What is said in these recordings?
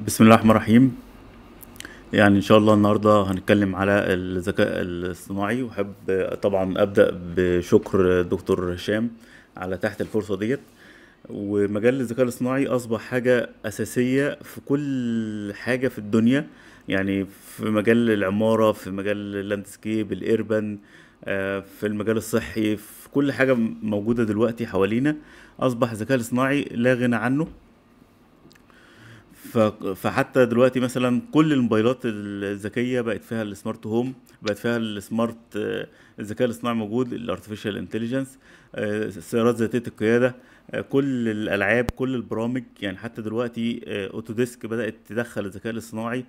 بسم الله الرحمن الرحيم يعني ان شاء الله النهارده هنتكلم على الذكاء الاصطناعي وحب طبعا ابدا بشكر دكتور هشام على تحت الفرصه ديت ومجال الذكاء الاصطناعي اصبح حاجه اساسيه في كل حاجه في الدنيا يعني في مجال العماره في مجال اللاندسكيب الايربن آه، في المجال الصحي في كل حاجه موجوده دلوقتي حوالينا اصبح الذكاء الاصطناعي لا غنى عنه فحتى دلوقتي مثلا كل الموبايلات الذكيه بقت فيها السمارت هوم بقت فيها السمارت الذكاء الاصطناعي موجود الارتفيشال انتليجنس السيارات ذاتيه القياده آه، كل الالعاب كل البرامج يعني حتى دلوقتي اوتوديسك آه، بدات تدخل الذكاء الاصطناعي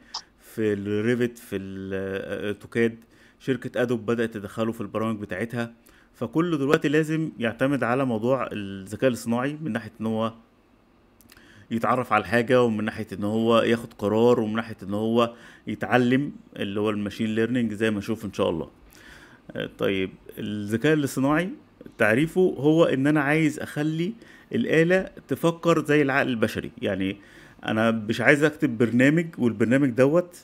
في الريفت في الاوتوكاد آه، شركه ادوب بدات تدخله في البرامج بتاعتها فكله دلوقتي لازم يعتمد على موضوع الذكاء الاصطناعي من ناحيه ان هو يتعرف على الحاجه ومن ناحيه ان هو ياخد قرار ومن ناحيه ان هو يتعلم اللي هو الماشين ليرنينج زي ما نشوف ان شاء الله آه، طيب الذكاء الاصطناعي تعريفه هو ان انا عايز اخلي الاله تفكر زي العقل البشري يعني انا مش عايز اكتب برنامج والبرنامج دوت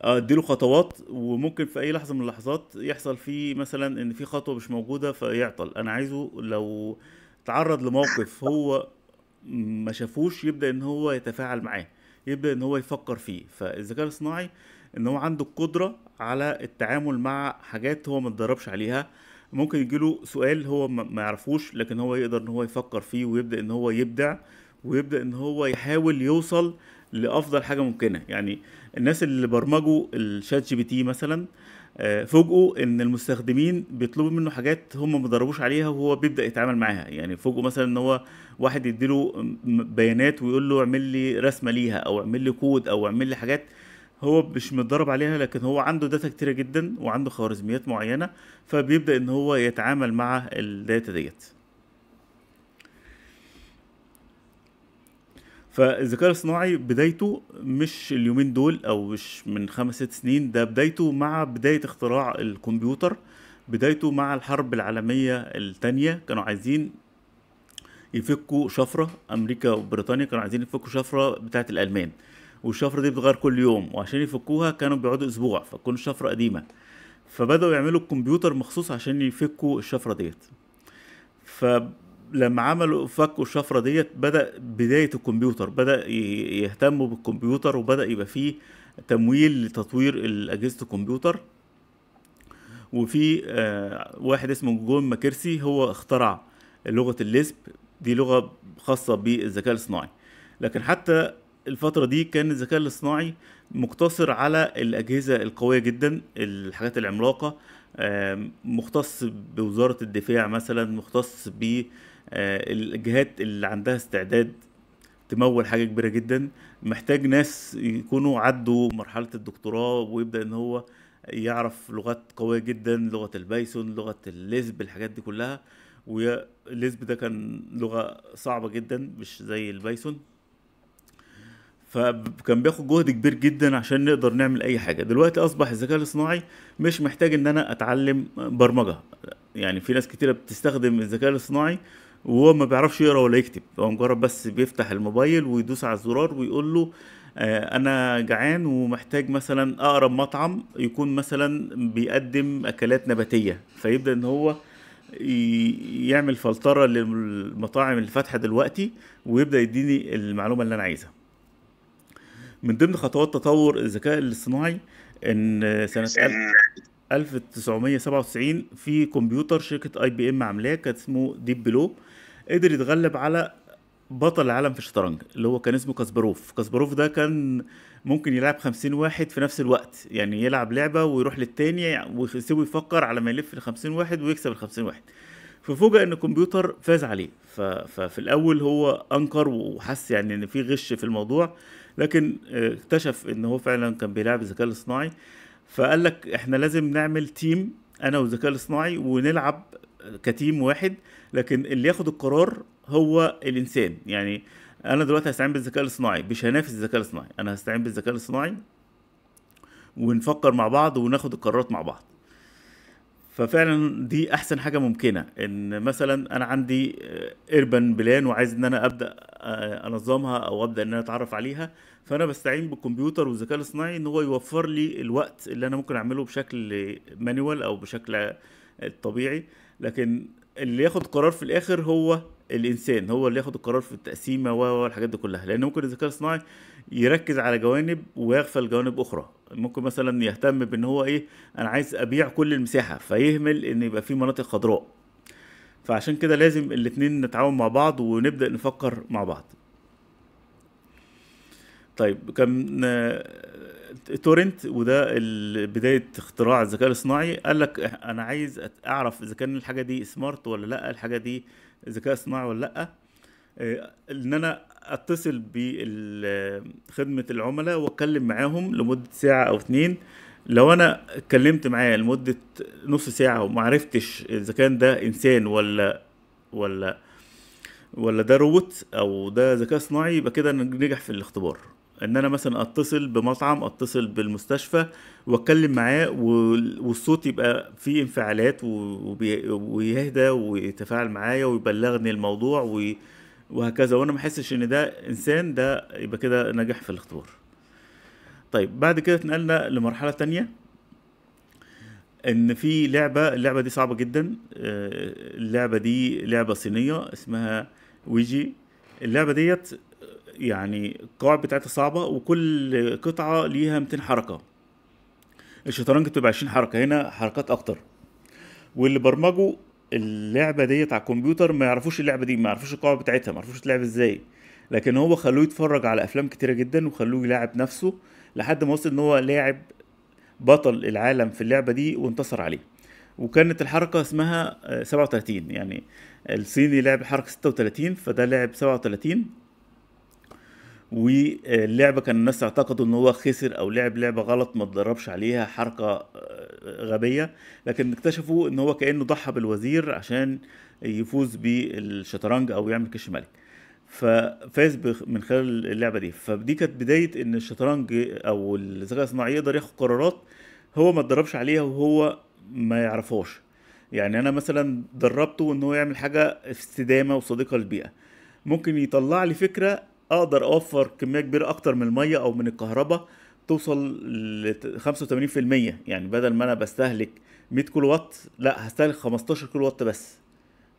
اديله خطوات وممكن في اي لحظه من اللحظات يحصل فيه مثلا ان في خطوه مش موجوده فيعطل انا عايزه لو تعرض لموقف هو ما شافوش يبدا ان هو يتفاعل معاه يبدا ان هو يفكر فيه فالذكاء الاصطناعي ان هو عنده القدره على التعامل مع حاجات هو ما اتدربش عليها ممكن يجيله سؤال هو ما يعرفوش لكن هو يقدر ان هو يفكر فيه ويبدا ان هو يبدع ويبدا ان هو يحاول يوصل لافضل حاجه ممكنه يعني الناس اللي برمجوا الشات جي بي تي مثلا آه، فوجئوا ان المستخدمين بيطلبوا منه حاجات هم ما دربوش عليها وهو بيبدا يتعامل معاها يعني فوجئوا مثلا ان هو واحد يديله بيانات ويقول له اعمل لي رسمه ليها او اعمل لي كود او اعمل لي حاجات هو مش متدرب عليها لكن هو عنده داتا كتيره جدا وعنده خوارزميات معينه فبيبدا ان هو يتعامل مع الداتا ديت فالذكاء الاصطناعي بدايته مش اليومين دول او مش من خمس ست سنين ده بدايته مع بداية اختراع الكمبيوتر بدايته مع الحرب العالمية الثانية كانوا عايزين يفكوا شفرة أمريكا وبريطانيا كانوا عايزين يفكوا شفرة بتاعة الألمان والشفرة دي بتتغير كل يوم وعشان يفكوها كانوا بيقعدوا أسبوع فتكون الشفرة قديمة فبدأوا يعملوا الكمبيوتر مخصوص عشان يفكوا الشفرة ديت ف لما عملوا فكوا الشفره ديت بدا بدايه الكمبيوتر بدا يهتموا بالكمبيوتر وبدا يبقى فيه تمويل لتطوير اجهزه الكمبيوتر وفي آه، واحد اسمه جون ماكيرسي هو اخترع لغه الليسب دي لغه خاصه بالذكاء الصناعي لكن حتى الفتره دي كان الذكاء الاصطناعي مقتصر على الاجهزه القويه جدا الحاجات العملاقه مختص بوزاره الدفاع مثلا مختص ب آه، الجهات اللي عندها استعداد تمول حاجه كبيره جدا محتاج ناس يكونوا عدوا مرحله الدكتوراه ويبدا ان هو يعرف لغات قويه جدا لغه البايثون لغه الليسب الحاجات دي كلها والليسب ده كان لغه صعبه جدا مش زي البايثون فكان بياخد جهد كبير جدا عشان نقدر نعمل اي حاجه دلوقتي اصبح الذكاء الاصطناعي مش محتاج ان انا اتعلم برمجه يعني في ناس كتيره بتستخدم الذكاء الاصطناعي وهو ما بيعرفش يقرا ولا يكتب هو مجرد بس بيفتح الموبايل ويدوس على الزرار ويقول له آه، انا جعان ومحتاج مثلا اقرب مطعم يكون مثلا بيقدم اكلات نباتيه فيبدا ان هو يعمل فلتره للمطاعم اللي فاتحه دلوقتي ويبدا يديني المعلومه اللي انا عايزها من ضمن خطوات تطور الذكاء الاصطناعي ان سنه 1997 في كمبيوتر شركه اي بي ام عاملاه كان اسمه ديب بلو قدر يتغلب على بطل العالم في الشطرنج اللي هو كان اسمه كاسباروف كاسباروف ده كان ممكن يلعب خمسين واحد في نفس الوقت يعني يلعب لعبة ويروح للتاني ويسيبه يفكر على ما يلف الخمسين واحد ويكسب الخمسين واحد ففوجئ ان الكمبيوتر فاز عليه ففي الاول هو انكر وحس يعني ان في غش في الموضوع لكن آه، اكتشف ان هو فعلا كان بيلعب الذكاء الاصطناعي فقال لك احنا لازم نعمل تيم انا والذكاء الاصطناعي ونلعب كتيم واحد لكن اللي ياخد القرار هو الانسان يعني انا دلوقتي هستعين بالذكاء الاصطناعي مش هنافس الذكاء الاصطناعي انا هستعين بالذكاء الاصطناعي ونفكر مع بعض وناخد القرارات مع بعض ففعلا دي احسن حاجه ممكنه ان مثلا انا عندي اربن بلان وعايز ان انا ابدا انظمها او ابدا ان انا اتعرف عليها فانا بستعين بالكمبيوتر والذكاء الاصطناعي ان هو يوفر لي الوقت اللي انا ممكن اعمله بشكل مانوال او بشكل الطبيعي لكن اللي ياخد قرار في الاخر هو الانسان هو اللي ياخد القرار في التقسيمه والحاجات دي كلها لان ممكن الذكاء الاصطناعي يركز على جوانب ويغفل جوانب اخرى ممكن مثلا يهتم بان هو ايه انا عايز ابيع كل المساحه فيهمل ان يبقى في مناطق خضراء فعشان كده لازم الاثنين نتعاون مع بعض ونبدا نفكر مع بعض طيب كان تورنت وده بدايه اختراع الذكاء الاصطناعي قال لك انا عايز اعرف اذا كان الحاجه دي سمارت ولا لا الحاجه دي ذكاء اصطناعي ولا لا آه، ان انا اتصل بخدمه العملاء واتكلم معاهم لمده ساعه او اتنين لو انا اتكلمت معاه لمده نص ساعه وما عرفتش اذا كان ده انسان ولا ولا ولا ده روبوت او ده ذكاء صناعي يبقى كده نجح في الاختبار ان انا مثلا اتصل بمطعم اتصل بالمستشفى واتكلم معاه والصوت يبقى فيه انفعالات ويهدى ويتفاعل معايا ويبلغني الموضوع وهكذا وانا ما احسش ان ده انسان ده يبقى كده نجح في الاختبار طيب بعد كده اتنقلنا لمرحله تانية ان في لعبه اللعبه دي صعبه جدا آه، اللعبه دي لعبه صينيه اسمها ويجي اللعبه ديت يعني القواعد بتاعتها صعبه وكل قطعه ليها 200 حركه الشطرنج بتبقى 20 حركه هنا حركات اكتر واللي برمجوا اللعبه ديت على الكمبيوتر ما يعرفوش اللعبه دي ما يعرفوش القواعد بتاعتها ما يعرفوش تلعب ازاي لكن هو خلوه يتفرج على افلام كتيره جدا وخلوه يلاعب نفسه لحد ما وصل ان هو لاعب بطل العالم في اللعبه دي وانتصر عليه وكانت الحركه اسمها 37 يعني الصيني لعب حركه 36 فده لعب 37 واللعبه كان الناس تعتقد ان هو خسر او لعب لعبه غلط ما اتدربش عليها حركه آه، غبيه لكن اكتشفوا ان هو كانه ضحى بالوزير عشان يفوز بالشطرنج او يعمل كش ملك ففاز من خلال اللعبه دي فدي كانت بدايه ان الشطرنج او الذكاء الصناعي يقدر ياخد قرارات هو ما اتدربش عليها وهو ما يعرفهاش يعني انا مثلا دربته ان هو يعمل حاجه استدامه وصديقه للبيئه ممكن يطلع لي فكره اقدر اوفر كميه كبيره اكتر من الميه او من الكهرباء توصل ل 85% يعني بدل ما انا بستهلك 100 كيلو وات لا هستهلك 15 كيلو وات بس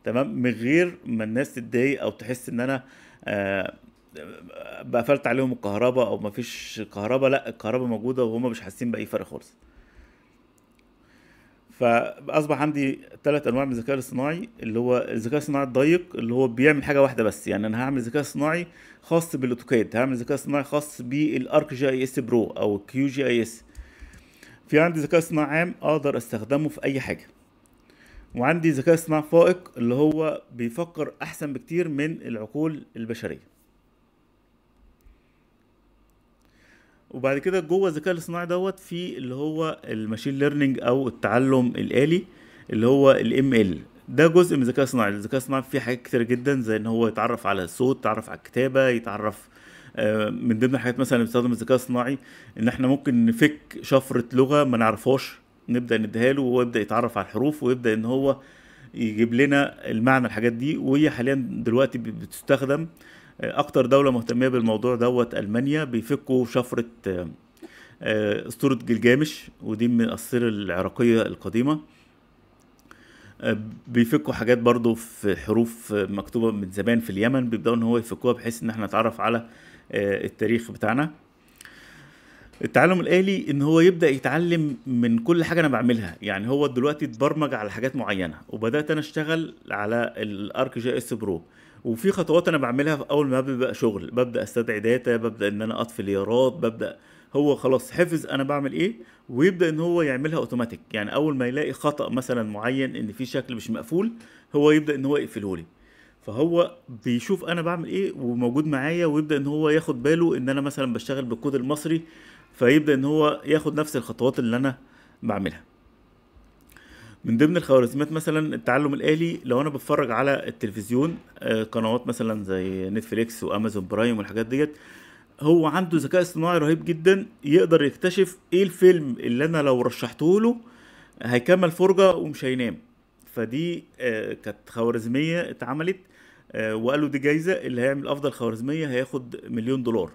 تمام من غير ما الناس تتضايق او تحس ان انا آه بقفلت عليهم الكهرباء او مفيش كهرباء لا الكهرباء موجوده وهما مش حاسين باي فرق خالص فاصبح عندي ثلاث انواع من الذكاء الاصطناعي اللي هو الذكاء الاصطناعي الضيق اللي هو بيعمل حاجه واحده بس يعني انا هعمل ذكاء اصطناعي خاص بالاوتوكاد هعمل ذكاء اصطناعي خاص بالارك جي اي اس برو او كيو جي اي اس في عندي ذكاء اصطناعي عام اقدر استخدمه في اي حاجه وعندي ذكاء اصطناعي فائق اللي هو بيفكر احسن بكتير من العقول البشريه وبعد كده جوه الذكاء الاصطناعي دوت في اللي هو الماشين ليرنينج او التعلم الالي اللي هو الام ال ده جزء من الذكاء الاصطناعي الذكاء الاصطناعي فيه حاجات كتير جدا زي ان هو يتعرف على الصوت يتعرف على الكتابه يتعرف آه، من ضمن الحاجات مثلا اللي بتستخدم الذكاء الاصطناعي ان احنا ممكن نفك شفره لغه ما نعرفهاش نبدا نديها له وهو يبدا يتعرف على الحروف ويبدا ان هو يجيب لنا المعنى الحاجات دي وهي حاليا دلوقتي بتستخدم اكتر دوله مهتميه بالموضوع دوت المانيا بيفكوا شفره آه، اسطوره جلجامش ودي من الاساطير العراقيه القديمه آه، بيفكوا حاجات برضو في حروف مكتوبه من زمان في اليمن بيبداوا ان هو يفكوها بحيث ان احنا نتعرف على آه، التاريخ بتاعنا التعلم الآلي إن هو يبدأ يتعلم من كل حاجة أنا بعملها، يعني هو دلوقتي اتبرمج على حاجات معينة، وبدأت أنا أشتغل على الأرك جي إس برو، وفي خطوات انا بعملها في اول ما ببدا شغل ببدا استدعي داتا ببدا ان انا اطفي ليارات ببدا هو خلاص حفظ انا بعمل ايه ويبدا ان هو يعملها اوتوماتيك يعني اول ما يلاقي خطا مثلا معين ان في شكل مش مقفول هو يبدا ان هو يقفله لي فهو بيشوف انا بعمل ايه وموجود معايا ويبدا ان هو ياخد باله ان انا مثلا بشتغل بالكود المصري فيبدا ان هو ياخد نفس الخطوات اللي انا بعملها من ضمن الخوارزميات مثلا التعلم الآلي لو أنا بتفرج على التلفزيون آه، قنوات مثلا زي نتفليكس وأمازون برايم والحاجات ديت هو عنده ذكاء اصطناعي رهيب جدا يقدر يكتشف ايه الفيلم اللي انا لو رشحته له هيكمل فرجه ومش هينام فدي آه، كانت خوارزميه اتعملت آه، وقالوا دي جايزه اللي هيعمل افضل خوارزميه هياخد مليون دولار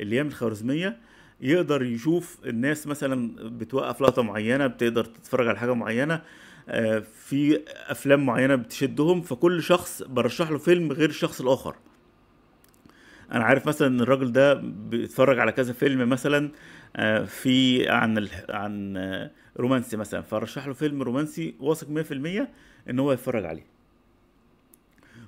اللي يعمل خوارزميه يقدر يشوف الناس مثلا بتوقف لقطه معينه بتقدر تتفرج على حاجه معينه آه، في افلام معينه بتشدهم فكل شخص برشح له فيلم غير الشخص الاخر انا عارف مثلا ان الراجل ده بيتفرج على كذا فيلم مثلا آه، في عن عن آه، رومانسي مثلا فرشح له فيلم رومانسي واثق 100% ان هو يتفرج عليه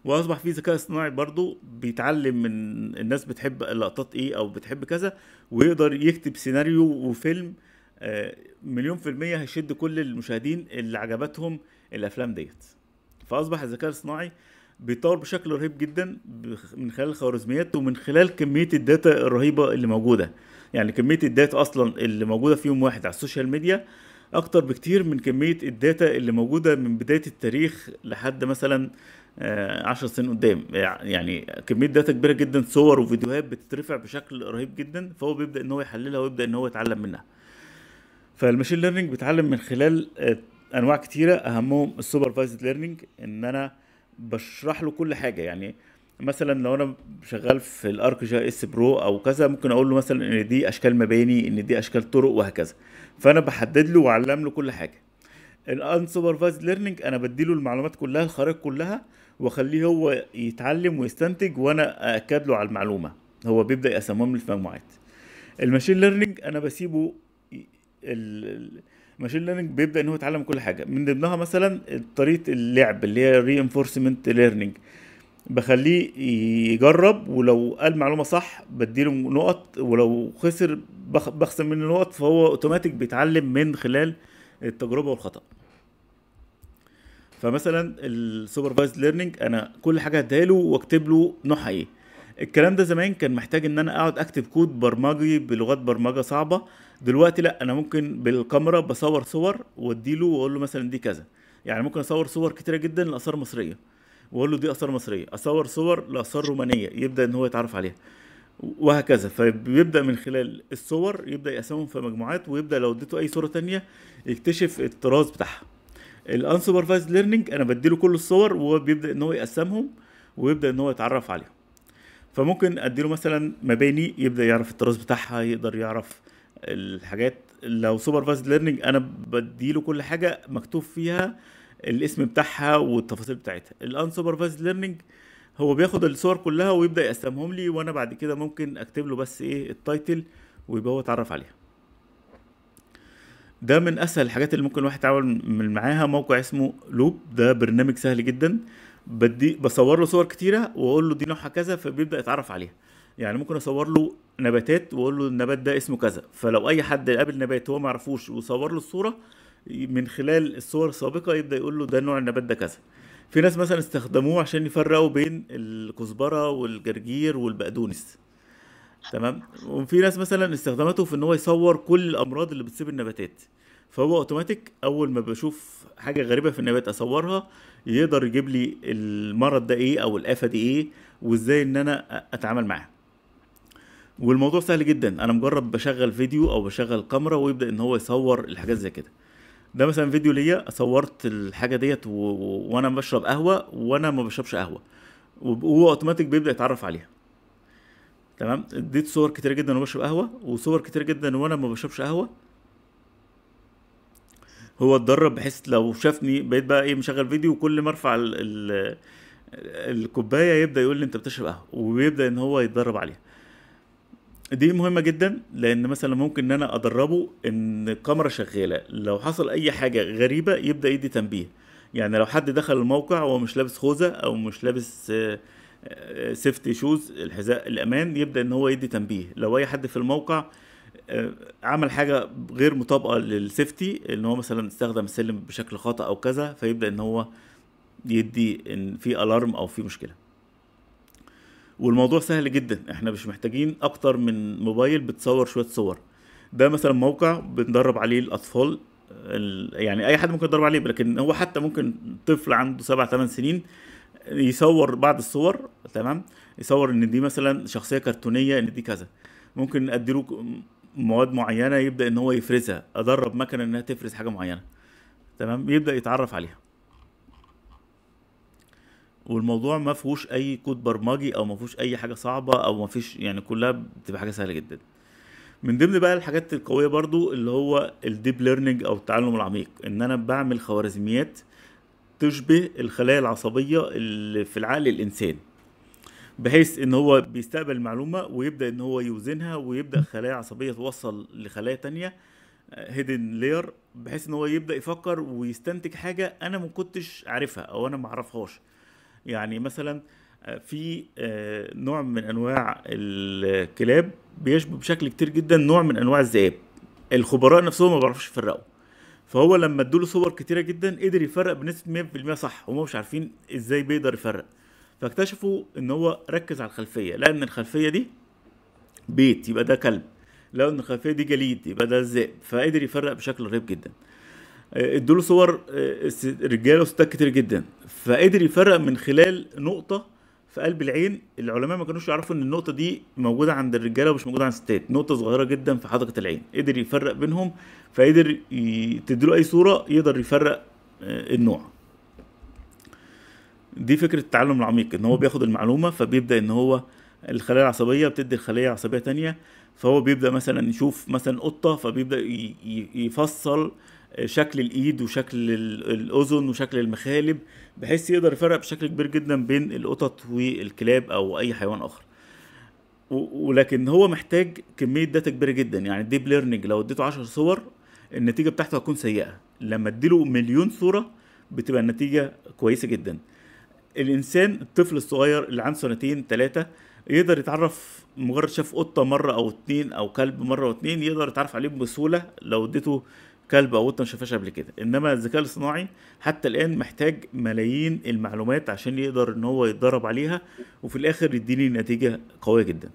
واصبح في ذكاء اصطناعي برضو بيتعلم من الناس بتحب اللقطات ايه او بتحب كذا ويقدر يكتب سيناريو وفيلم آه، مليون في المية هيشد كل المشاهدين اللي عجبتهم الافلام ديت فاصبح الذكاء الاصطناعي بيتطور بشكل رهيب جدا من خلال الخوارزميات ومن خلال كميه الداتا الرهيبه اللي موجوده يعني كميه الداتا اصلا اللي موجوده في يوم واحد على السوشيال ميديا اكتر بكتير من كميه الداتا اللي موجوده من بدايه التاريخ لحد مثلا 10 آه، سنين قدام يعني كميه داتا كبيره جدا صور وفيديوهات بتترفع بشكل رهيب جدا فهو بيبدا ان هو يحللها ويبدا ان هو يتعلم منها فالماشين ليرنينج بتعلم من خلال آه، انواع كتيره اهمهم السوبرفايزد ليرنينج ان انا بشرح له كل حاجه يعني مثلا لو انا شغال في الارك جي اس برو او كذا ممكن اقول له مثلا ان دي اشكال مباني ان دي اشكال طرق وهكذا فانا بحدد له واعلم له كل حاجه الانسوبرفايزد ليرنينج انا بدي له المعلومات كلها الخرائط كلها واخليه هو يتعلم ويستنتج وانا اكد له على المعلومه هو بيبدا يقسمهم لي في مجموعات الماشين ليرنينج انا بسيبه الماشين ليرنينج بيبدا ان هو يتعلم كل حاجه من ضمنها مثلا طريقه اللعب اللي هي ري انفورسمنت ليرنينج بخليه يجرب ولو قال معلومه صح بديله نقط ولو خسر بخصم منه نقط فهو اوتوماتيك بيتعلم من خلال التجربه والخطا فمثلا السوبرفايزد ليرنينج انا كل حاجه له واكتب له نوعها ايه الكلام ده زمان كان محتاج ان انا اقعد اكتب كود برمجي بلغات برمجه صعبه دلوقتي لا انا ممكن بالكاميرا بصور صور واديله واقول له مثلا دي كذا يعني ممكن اصور صور كتيره جدا لاثار مصريه واقول له دي اثار مصريه اصور صور لاثار رومانيه يبدا ان هو يتعرف عليها وهكذا فبيبدا من خلال الصور يبدا يقسمهم في مجموعات ويبدا لو اديته اي صوره تانية يكتشف الطراز بتاعها الانسوبرفايز ليرنينج انا بديله كل الصور وبيبدا ان هو يقسمهم ويبدا ان هو يتعرف عليهم فممكن اديله مثلا مباني يبدا يعرف الطراز بتاعها يقدر يعرف الحاجات لو سوبرفايزد ليرنينج انا بديله كل حاجه مكتوب فيها الاسم بتاعها والتفاصيل بتاعتها الان الانسوبرفايزد ليرنينج هو بياخد الصور كلها ويبدا يقسمهم لي وانا بعد كده ممكن اكتب له بس ايه التايتل ويبقى هو اتعرف عليها ده من اسهل الحاجات اللي ممكن الواحد يتعامل معاها موقع اسمه لوب ده برنامج سهل جدا بدي بصور له صور كتيره واقول له دي نوعها كذا فبيبدا يتعرف عليها يعني ممكن اصور له نباتات واقول له النبات ده اسمه كذا فلو اي حد قابل نبات هو ما يعرفوش وصور له الصوره من خلال الصور السابقه يبدا يقول له ده نوع النبات ده كذا في ناس مثلا استخدموه عشان يفرقوا بين الكزبره والجرجير والبقدونس تمام وفي ناس مثلا استخدمته في ان هو يصور كل الامراض اللي بتصيب النباتات فهو اوتوماتيك اول ما بشوف حاجه غريبه في النبات اصورها يقدر يجيب لي المرض ده ايه او الافه دي ايه وازاي ان انا اتعامل معاه والموضوع سهل جدا انا مجرد بشغل فيديو او بشغل كاميرا ويبدا ان هو يصور الحاجات زي كده ده مثلا فيديو ليا صورت الحاجه ديت و... و... وانا بشرب قهوه وانا ما بشربش قهوه وهو اوتوماتيك بيبدا يتعرف عليها تمام اديت صور كتير جدا وانا بشرب قهوه وصور كتير جدا وانا ما بشربش قهوه هو اتدرب بحيث لو شافني بقيت بقى ايه مشغل فيديو وكل ما ارفع ال... ال... الكوبايه يبدا يقول لي انت بتشرب قهوه ويبدا ان هو يتدرب عليها دي مهمة جدا لأن مثلا ممكن إن أنا أدربه إن الكاميرا شغالة لو حصل أي حاجة غريبة يبدأ يدي تنبيه يعني لو حد دخل الموقع وهو مش لابس خوذة أو مش لابس سيفتي آه، شوز آه، الحذاء الأمان يبدأ إن هو يدي تنبيه لو أي حد في الموقع آه، عمل حاجة غير مطابقة للسيفتي إن هو مثلا استخدم السلم بشكل خاطئ أو كذا فيبدأ إن هو يدي إن في ألارم أو في مشكلة والموضوع سهل جدا احنا مش محتاجين اكتر من موبايل بتصور شويه صور ده مثلا موقع بندرب عليه الاطفال يعني اي حد ممكن يدرب عليه لكن هو حتى ممكن طفل عنده سبع ثمان سنين يصور بعض الصور تمام يصور ان دي مثلا شخصيه كرتونيه ان دي كذا ممكن اديله مواد معينه يبدا ان هو يفرزها ادرب مكنه انها تفرز حاجه معينه تمام يبدا يتعرف عليها والموضوع ما فيهوش اي كود برمجي او ما فيهوش اي حاجه صعبه او ما فيش يعني كلها بتبقى حاجه سهله جدا من ضمن بقى الحاجات القويه برضو اللي هو الديب ليرنينج او التعلم العميق ان انا بعمل خوارزميات تشبه الخلايا العصبيه اللي في العقل الانسان بحيث ان هو بيستقبل المعلومه ويبدا ان هو يوزنها ويبدا خلايا عصبيه توصل لخلايا تانية هيدن لير بحيث ان هو يبدا يفكر ويستنتج حاجه انا ما كنتش عارفها او انا ما اعرفهاش يعني مثلا آه، في آه، نوع من انواع الكلاب بيشبه بشكل كتير جدا نوع من انواع الذئاب الخبراء نفسهم ما بيعرفوش يفرقوا فهو لما ادوا له صور كتيره جدا قدر يفرق بنسبه 100% صح وهم مش عارفين ازاي بيقدر يفرق فاكتشفوا ان هو ركز على الخلفيه لان الخلفيه دي بيت يبقى ده كلب لو ان الخلفيه دي جليد يبقى ده ذئب فقدر يفرق بشكل رهيب جدا آه، ادوا له صور آه، رجاله وستات كتير جدا فقدر يفرق من خلال نقطه في قلب العين العلماء ما كانوش يعرفوا ان النقطه دي موجوده عند الرجاله ومش موجوده عند الستات نقطه صغيره جدا في حدقه العين قدر يفرق بينهم فقدر تديله اي صوره يقدر يفرق آه، النوع دي فكره التعلم العميق ان هو بياخد المعلومه فبيبدا ان هو الخلايا العصبيه بتدي الخليه عصبيه تانية فهو بيبدا مثلا يشوف مثلا قطه فبيبدا يفصل شكل الايد وشكل الاذن وشكل المخالب بحيث يقدر يفرق بشكل كبير جدا بين القطط والكلاب او اي حيوان اخر ولكن هو محتاج كميه داتا كبيره جدا يعني الديب ليرنينج لو اديته 10 صور النتيجه بتاعته هتكون سيئه لما اديله مليون صوره بتبقى النتيجه كويسه جدا الانسان الطفل الصغير اللي عنده سنتين ثلاثه يقدر يتعرف مجرد شاف قطه مره او اتنين او كلب مره او اتنين يقدر يتعرف عليه بسهوله لو اديته كلب او قطه ما شافهاش قبل كده انما الذكاء الاصطناعي حتى الان محتاج ملايين المعلومات عشان يقدر ان هو يتدرب عليها وفي الاخر يديني نتيجه قويه جدا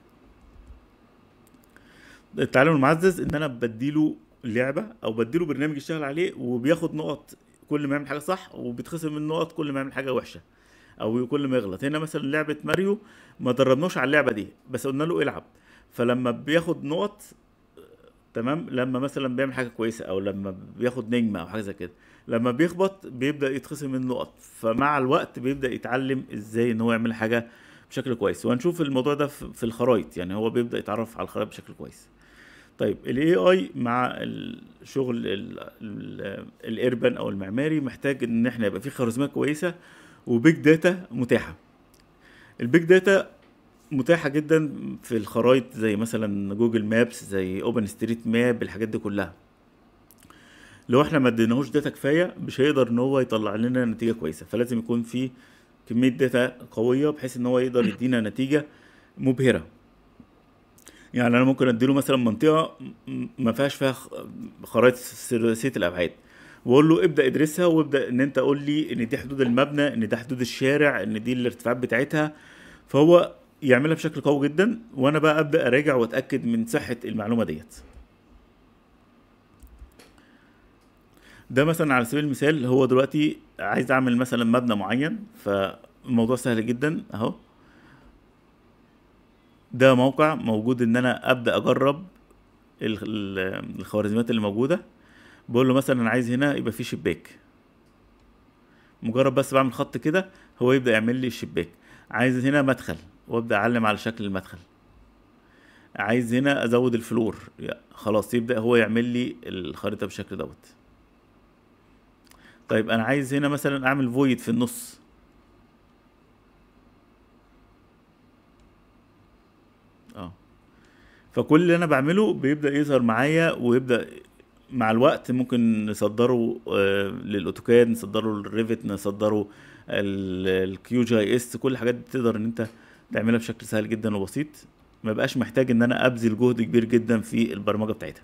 التعلم المعزز ان انا بديله لعبه او بديله برنامج يشتغل عليه وبياخد نقط كل ما يعمل حاجه صح وبيتخصم من نقط كل ما يعمل حاجه وحشه او كل ما يغلط هنا مثلا لعبه ماريو ما دربناش على اللعبه دي بس قلنا له العب فلما بياخد نقط تمام لما مثلا بيعمل حاجه كويسه او لما بياخد نجمه او حاجه زي كده لما بيخبط بيبدا يتخصم من نقط فمع الوقت بيبدا يتعلم ازاي ان هو يعمل حاجه بشكل كويس وهنشوف الموضوع ده في الخرايط يعني هو بيبدا يتعرف على الخرايط بشكل كويس طيب الاي اي مع الشغل الاربن او المعماري محتاج ان احنا يبقى في خوارزميه كويسه وبيج داتا متاحه البيج داتا متاحه جدا في الخرائط زي مثلا جوجل مابس زي اوبن ستريت ماب الحاجات دي كلها لو احنا ما اديناهوش داتا كفايه مش هيقدر ان هو يطلع لنا نتيجه كويسه فلازم يكون في كميه داتا قويه بحيث ان هو يقدر يدينا نتيجه مبهره يعني انا ممكن اديله مثلا منطقه ما فيهاش فيها خرائط ثلاثيه الابعاد واقول له ابدا ادرسها وابدا ان انت قول لي ان دي حدود المبنى ان ده حدود الشارع ان دي الارتفاعات بتاعتها فهو يعملها بشكل قوي جدا وانا بقى ابدا اراجع واتاكد من صحه المعلومه ديت ده مثلا على سبيل المثال هو دلوقتي عايز اعمل مثلا مبنى معين فالموضوع سهل جدا اهو ده موقع موجود ان انا ابدا اجرب الخوارزميات اللي موجوده بقول له مثلا عايز هنا يبقى فيه شباك مجرد بس بعمل خط كده هو يبدا يعمل لي الشباك عايز هنا مدخل وابدا اعلم على شكل المدخل عايز هنا ازود الفلور خلاص يبدا هو يعمل لي الخريطه بالشكل دوت طيب انا عايز هنا مثلا اعمل فويد في النص اه فكل اللي انا بعمله بيبدا يظهر معايا ويبدا مع الوقت ممكن نصدره آه، للاوتوكاد نصدره للريفت نصدره الكيو جي اس كل الحاجات دي تقدر ان انت تعملها بشكل سهل جدا وبسيط ما بقاش محتاج ان انا ابذل جهد كبير جدا في البرمجه بتاعتها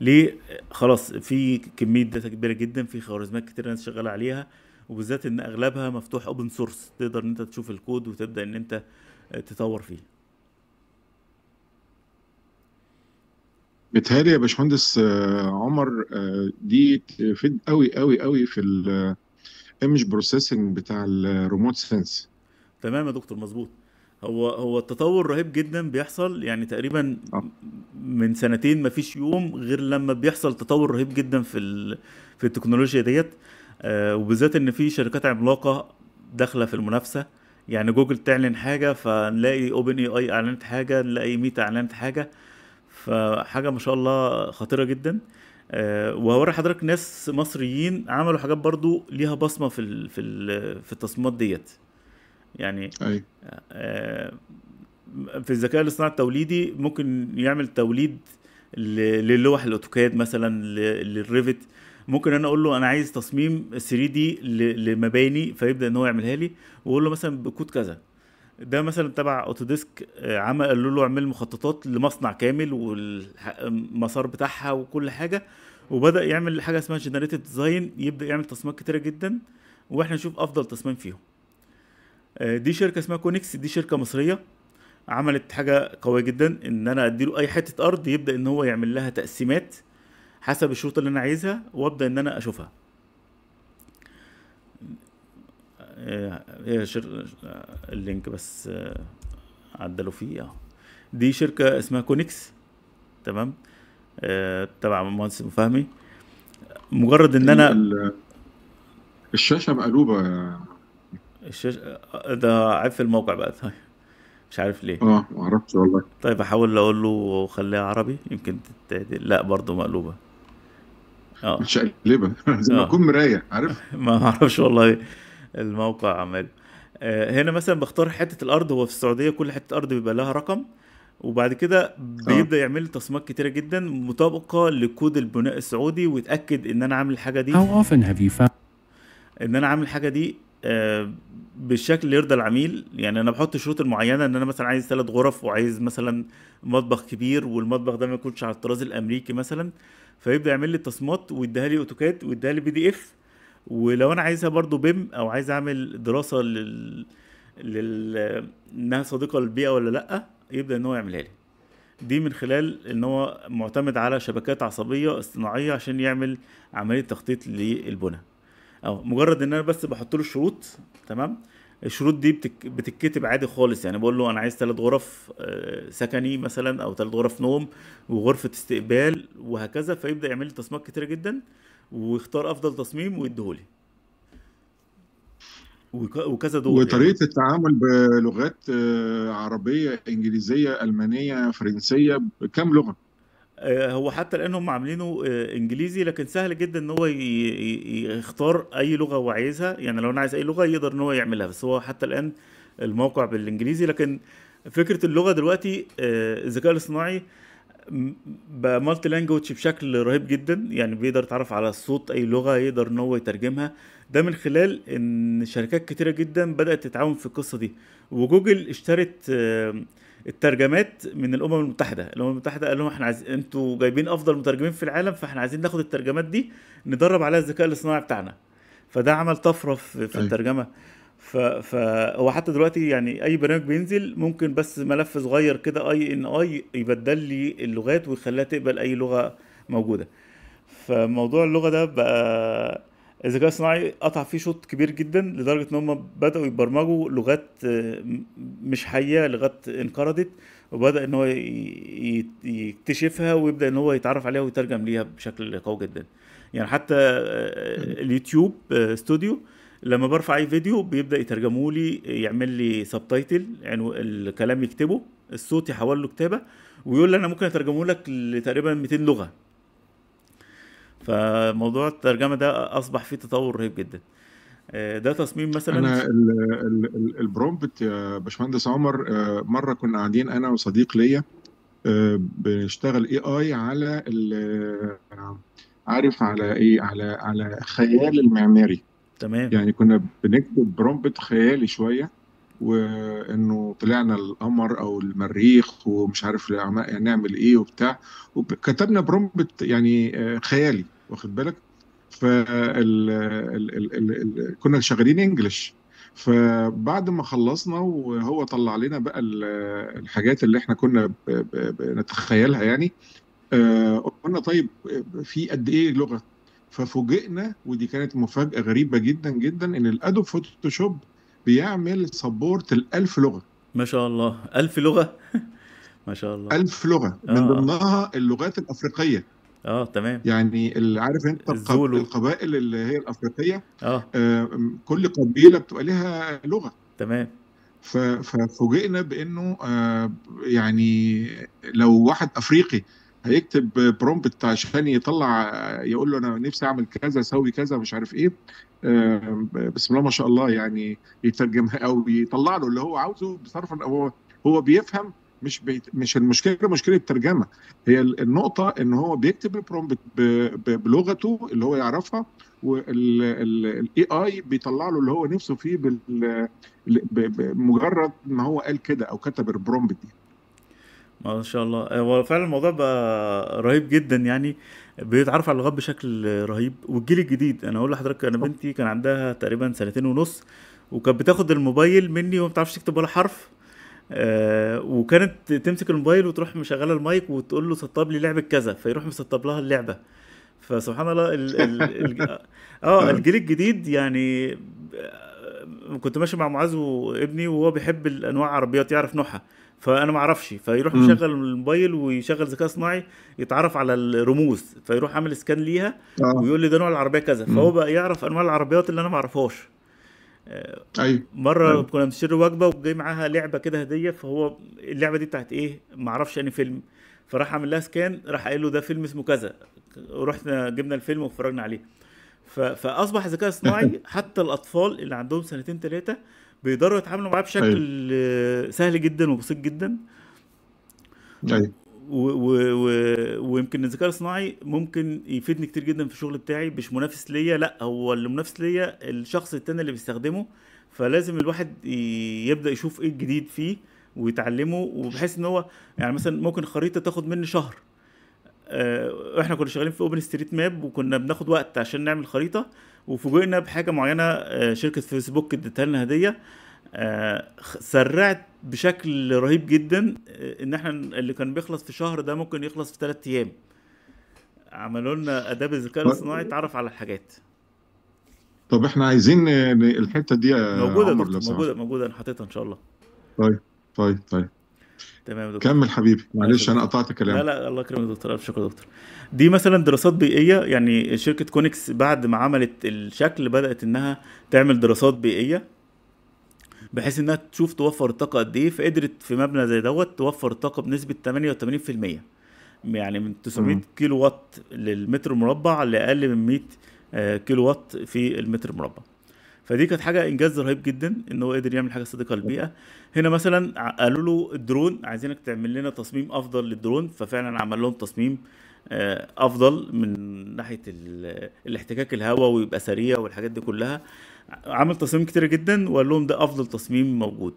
ليه خلاص في كميه داتا كبيره جدا في خوارزميات كتير الناس شغاله عليها وبالذات ان اغلبها مفتوح اوبن سورس تقدر ان انت تشوف الكود وتبدا ان انت تطور فيه بتهيألي يا باشمهندس آه، عمر آه، دي تفيد قوي قوي قوي في الايمج بروسيسنج بتاع الريموت سنس تمام يا دكتور مظبوط هو هو التطور رهيب جدا بيحصل يعني تقريبا آه. من سنتين ما فيش يوم غير لما بيحصل تطور رهيب جدا في في التكنولوجيا ديت آه وبالذات ان في شركات عملاقه داخله في المنافسه يعني جوجل تعلن حاجه فنلاقي اوبن اي اي اعلنت حاجه نلاقي ميتا اعلنت حاجه فحاجه ما شاء الله خطيره جدا آه وهوري حضرتك ناس مصريين عملوا حاجات برضو ليها بصمه في ال في ال في التصميمات ديت يعني أي. آه، في الذكاء الاصطناعي التوليدي ممكن يعمل توليد للوح الاوتوكاد مثلا للريفت ممكن انا اقول له انا عايز تصميم 3 دي لمباني فيبدا ان هو يعملها لي واقول له مثلا بكود كذا ده مثلا تبع اوتوديسك آه، عمل قال له اعمل مخططات لمصنع كامل والمسار بتاعها وكل حاجه وبدا يعمل حاجه اسمها جنريتد ديزاين يبدا يعمل تصميمات كتيره جدا واحنا نشوف افضل تصميم فيهم آه، دي شركه اسمها كونكس دي شركه مصريه عملت حاجه قويه جدا ان انا اديله اي حته ارض يبدا ان هو يعمل لها تقسيمات حسب الشروط اللي انا عايزها وابدا ان انا اشوفها آه، هي شر... اللينك بس آه، عدلوا فيه اه دي شركه اسمها كونكس تمام تبع مهندس فهمي مجرد ان انا الشاشه مقلوبه الشاشه ده عيب في الموقع بقى طيب مش عارف ليه اه ما اعرفش والله طيب احاول اقول له خليها عربي يمكن تتعدل لا برضه مقلوبه اه مش قلبة زي ما اكون آه. مرايه عارف ما اعرفش والله الموقع عمال آه، هنا مثلا بختار حته الارض هو في السعوديه كل حته ارض بيبقى لها رقم وبعد كده آه. بيبدا يعمل لي تصميمات كتيره جدا مطابقه لكود البناء السعودي ويتاكد ان انا عامل الحاجه دي How often have you found... ان انا عامل الحاجه دي آه، بالشكل اللي يرضى العميل يعني انا بحط الشروط المعينه ان انا مثلا عايز ثلاث غرف وعايز مثلا مطبخ كبير والمطبخ ده ما يكونش على الطراز الامريكي مثلا فيبدا يعمل لي التصميمات ويديها لي اوتوكاد ويديها لي بي دي اف ولو انا عايزها برضو بيم او عايز اعمل دراسه لل لل انها صديقه للبيئه ولا لا يبدا ان هو يعملها لي دي من خلال ان هو معتمد على شبكات عصبيه اصطناعيه عشان يعمل عمليه تخطيط للبنى اه مجرد ان انا بس بحط له الشروط تمام الشروط دي بتك... بتتكتب عادي خالص يعني بقول له انا عايز ثلاث غرف آه، سكني مثلا او ثلاث غرف نوم وغرفه استقبال وهكذا فيبدا يعمل لي تصميمات كتيره جدا ويختار افضل تصميم ويديهولي وكذا دور يعني. وطريقه يعني. التعامل بلغات آه، عربيه انجليزيه المانيه فرنسيه بكم لغه آه، هو حتى الان هم عاملينه آه، انجليزي لكن سهل جدا ان هو يختار اي لغه هو عايزها يعني لو انا عايز اي لغه يقدر ان هو يعملها بس هو حتى الان الموقع بالانجليزي لكن فكره اللغه دلوقتي آه، الذكاء الاصطناعي بقى مالتي لانجوج بشكل رهيب جدا يعني بيقدر يتعرف على الصوت اي لغه يقدر ان هو يترجمها ده من خلال ان شركات كتيره جدا بدات تتعاون في القصه دي وجوجل اشترت الترجمات من الامم المتحده الامم المتحده قال لهم احنا عايزين انتوا جايبين افضل مترجمين في العالم فاحنا عايزين ناخد الترجمات دي ندرب عليها الذكاء الاصطناعي بتاعنا فده عمل طفره في, في أيوه. الترجمه ف ف هو حتى دلوقتي يعني اي برنامج بينزل ممكن بس ملف صغير كده اي ان اي يبدل لي اللغات ويخليها تقبل اي لغه موجوده فموضوع اللغه ده بقى الذكاء الصناعي قطع فيه شوط كبير جدا لدرجه ان هم بداوا يبرمجوا لغات آه، مش حيه لغات انقرضت وبدا ان هو يكتشفها ويبدا ان هو يتعرف عليها ويترجم ليها بشكل قوي جدا يعني حتى آه، آه، اليوتيوب استوديو لما برفع اي فيديو بيبدا يترجمه لي يعمل لي سبتايتل يعني الكلام يكتبه الصوت يحول له كتابه ويقول لي انا ممكن اترجمه لك لتقريبا 200 لغه فموضوع الترجمه ده اصبح فيه تطور رهيب جدا آه، ده تصميم مثلا انا البرومبت يا باشمهندس عمر آه، مره كنا قاعدين انا وصديق ليا آه، بنشتغل اي اي على عارف على ايه على على خيال المعماري تمام يعني كنا بنكتب برومبت خيالي شويه وانه طلعنا القمر او المريخ ومش عارف نعمل ايه وبتاع وكتبنا برومبت يعني خيالي واخد بالك ف كنا شغالين انجلش فبعد ما خلصنا وهو طلع لنا بقى الحاجات اللي احنا كنا بنتخيلها يعني آه، قلنا طيب في قد ايه لغه ففوجئنا ودي كانت مفاجاه غريبه جدا جدا ان الادوب فوتوشوب بيعمل سبورت ل 1000 لغه ما شاء الله 1000 لغه ما شاء الله 1000 لغه من آه. ضمنها اللغات الافريقيه اه تمام يعني اللي عارف انت الزولو. القبائل اللي هي الافريقيه آه. آه كل قبيله بتبقى لها لغه تمام ففوجئنا بانه آه يعني لو واحد افريقي هيكتب برومبت عشان يطلع يقول له انا نفسي اعمل كذا اسوي كذا مش عارف ايه آه، بسم الله ما شاء الله يعني يترجمها او يطلع له اللي هو عاوزه بصرف هو هو بيفهم مش بي... مش المشكله مشكله ترجمه هي النقطه ان هو بيكتب البرومبت ب... ب... بلغته اللي هو يعرفها والاي اي بيطلع له اللي هو نفسه فيه بال... ب... بمجرد ما هو قال كده او كتب البرومبت دي ما شاء الله هو فعلا الموضوع بقى رهيب جدا يعني بيتعرف على اللغات بشكل رهيب والجيل الجديد انا اقول لحضرتك انا بنتي كان عندها تقريبا سنتين ونص وكانت بتاخد الموبايل مني وما بتعرفش تكتب ولا حرف آه، وكانت تمسك الموبايل وتروح مشغله المايك وتقول له سطب لي لعبه كذا فيروح مسطب لها اللعبه فسبحان الله ال ال ال اه نعم. الجيل الجديد يعني آه، كنت ماشي مع معاذ وابني وهو بيحب الانواع العربيات يعرف نوعها فانا ما اعرفش فيروح مشغل الموبايل ويشغل ذكاء اصطناعي يتعرف على الرموز فيروح عامل سكان ليها آه. ويقول لي ده نوع العربيه كذا فهو بقى يعرف انواع العربيات اللي انا ما اعرفهاش آه، ايوه مره أيوه. كنا بنشتري وجبه وجاي معاها لعبه كده هديه فهو اللعبه دي بتاعت ايه ما اعرفش انهي فيلم فراح عامل لها سكان راح قايل له ده فيلم اسمه كذا رحنا جبنا الفيلم واتفرجنا عليه ف... فاصبح الذكاء الاصطناعي حتى الاطفال اللي عندهم سنتين ثلاثه بيقدروا يتعاملوا معاه بشكل أيوه. سهل جدا وبسيط جدا أيوه. ويمكن الذكاء الصناعي ممكن يفيدني كتير جدا في الشغل بتاعي مش منافس ليا لا هو اللي منافس ليا الشخص التاني اللي بيستخدمه فلازم الواحد يبدا يشوف ايه الجديد فيه ويتعلمه وبحيث ان هو يعني مثلا ممكن خريطه تاخد مني شهر آه، احنا كنا شغالين في اوبن ستريت ماب وكنا بناخد وقت عشان نعمل خريطه وفوجئنا بحاجه معينه آه، شركه فيسبوك ادتها لنا هديه آه، سرعت بشكل رهيب جدا آه، ان احنا اللي كان بيخلص في شهر ده ممكن يخلص في ثلاث ايام عملوا لنا اداب الذكاء طيب. الاصطناعي اتعرف على الحاجات طب احنا عايزين الحته دي آه، موجوده موجوده موجوده, موجودة انا حاططها ان شاء الله طيب طيب طيب تمام دكتور كمل حبيبي معلش انا قطعت كلامك لا لا الله يكرمك يا دكتور الف شكر يا دكتور دي مثلا دراسات بيئيه يعني شركه كونكس بعد ما عملت الشكل بدات انها تعمل دراسات بيئيه بحيث انها تشوف توفر الطاقه قد ايه فقدرت في مبنى زي دوت توفر طاقه بنسبه 88% يعني من 900 كيلو وات للمتر مربع لاقل من 100 آه، كيلو وات في المتر مربع فدي كانت حاجه انجاز رهيب جدا ان هو قدر يعمل حاجه صديقه للبيئه هنا مثلا قالوا له الدرون عايزينك تعمل لنا تصميم افضل للدرون ففعلا عمل لهم تصميم آه، افضل من ناحيه الاحتكاك الهواء ويبقى سريع والحاجات دي كلها عامل تصميم كتيرة جدا وقال لهم ده افضل تصميم موجود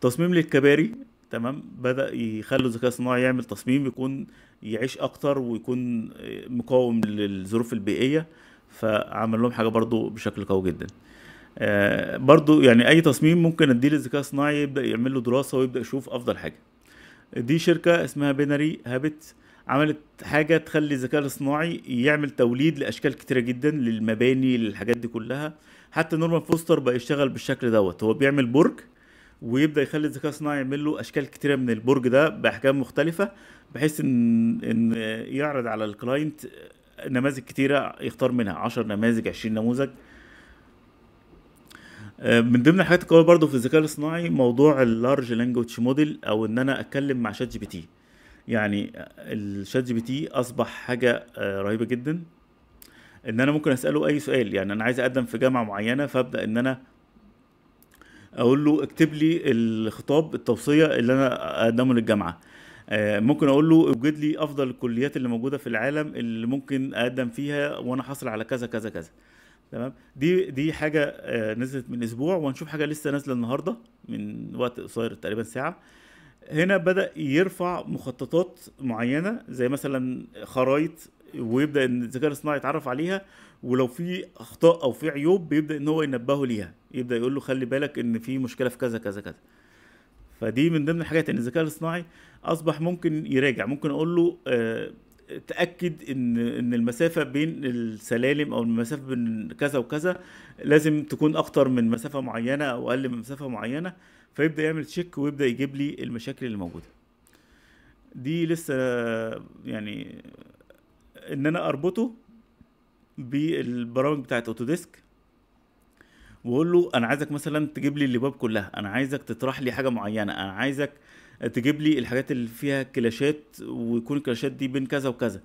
تصميم للكباري تمام بدا يخلوا الذكاء الصناعي يعمل تصميم يكون يعيش اكتر ويكون مقاوم للظروف البيئيه فعمل لهم حاجه برضو بشكل قوي جدا آه، برضو يعني اي تصميم ممكن اديه للذكاء الصناعي يبدا يعمل له دراسه ويبدا يشوف افضل حاجه دي شركه اسمها بينري هابت عملت حاجة تخلي الذكاء الاصطناعي يعمل توليد لأشكال كتيرة جدا للمباني للحاجات دي كلها حتى نورمان فوستر بقى يشتغل بالشكل دوت هو بيعمل برج ويبدا يخلي الذكاء الصناعي يعمل له اشكال كتيره من البرج ده باحجام مختلفه بحيث ان ان يعرض على الكلاينت نماذج كتيره يختار منها 10 نماذج 20 نموذج آه، من ضمن الحاجات القويه برضو في الذكاء الاصطناعي موضوع اللارج لانجوج موديل او ان انا اتكلم مع شات جي بي تي يعني الشات جي بي تي اصبح حاجه آه، رهيبه جدا ان انا ممكن اساله اي سؤال يعني انا عايز اقدم في جامعه معينه فابدا ان انا اقول له اكتب لي الخطاب التوصيه اللي انا اقدمه للجامعه آه، ممكن اقول له اوجد لي افضل الكليات اللي موجوده في العالم اللي ممكن اقدم فيها وانا حاصل على كذا كذا كذا تمام دي دي حاجه آه، نزلت من اسبوع وهنشوف حاجه لسه نازله النهارده من وقت قصير تقريبا ساعه هنا بدا يرفع مخططات معينه زي مثلا خرايط ويبدا ان الذكاء الاصطناعي يتعرف عليها ولو في اخطاء او في عيوب بيبدا ان هو ينبهه ليها يبدا يقول له خلي بالك ان في مشكله في كذا كذا كذا فدي من ضمن الحاجات ان الذكاء الاصطناعي اصبح ممكن يراجع ممكن اقول له آه، تاكد ان ان المسافه بين السلالم او المسافه بين كذا وكذا لازم تكون اكتر من مسافه معينه او اقل من مسافه معينه فيبدا يعمل تشيك ويبدا يجيب لي المشاكل اللي موجوده دي لسه يعني ان انا اربطه بالبرامج بتاعت اوتوديسك واقول له انا عايزك مثلا تجيب لي اللباب كلها انا عايزك تطرح لي حاجه معينه انا عايزك تجيب لي الحاجات اللي فيها كلاشات ويكون الكلاشات دي بين كذا وكذا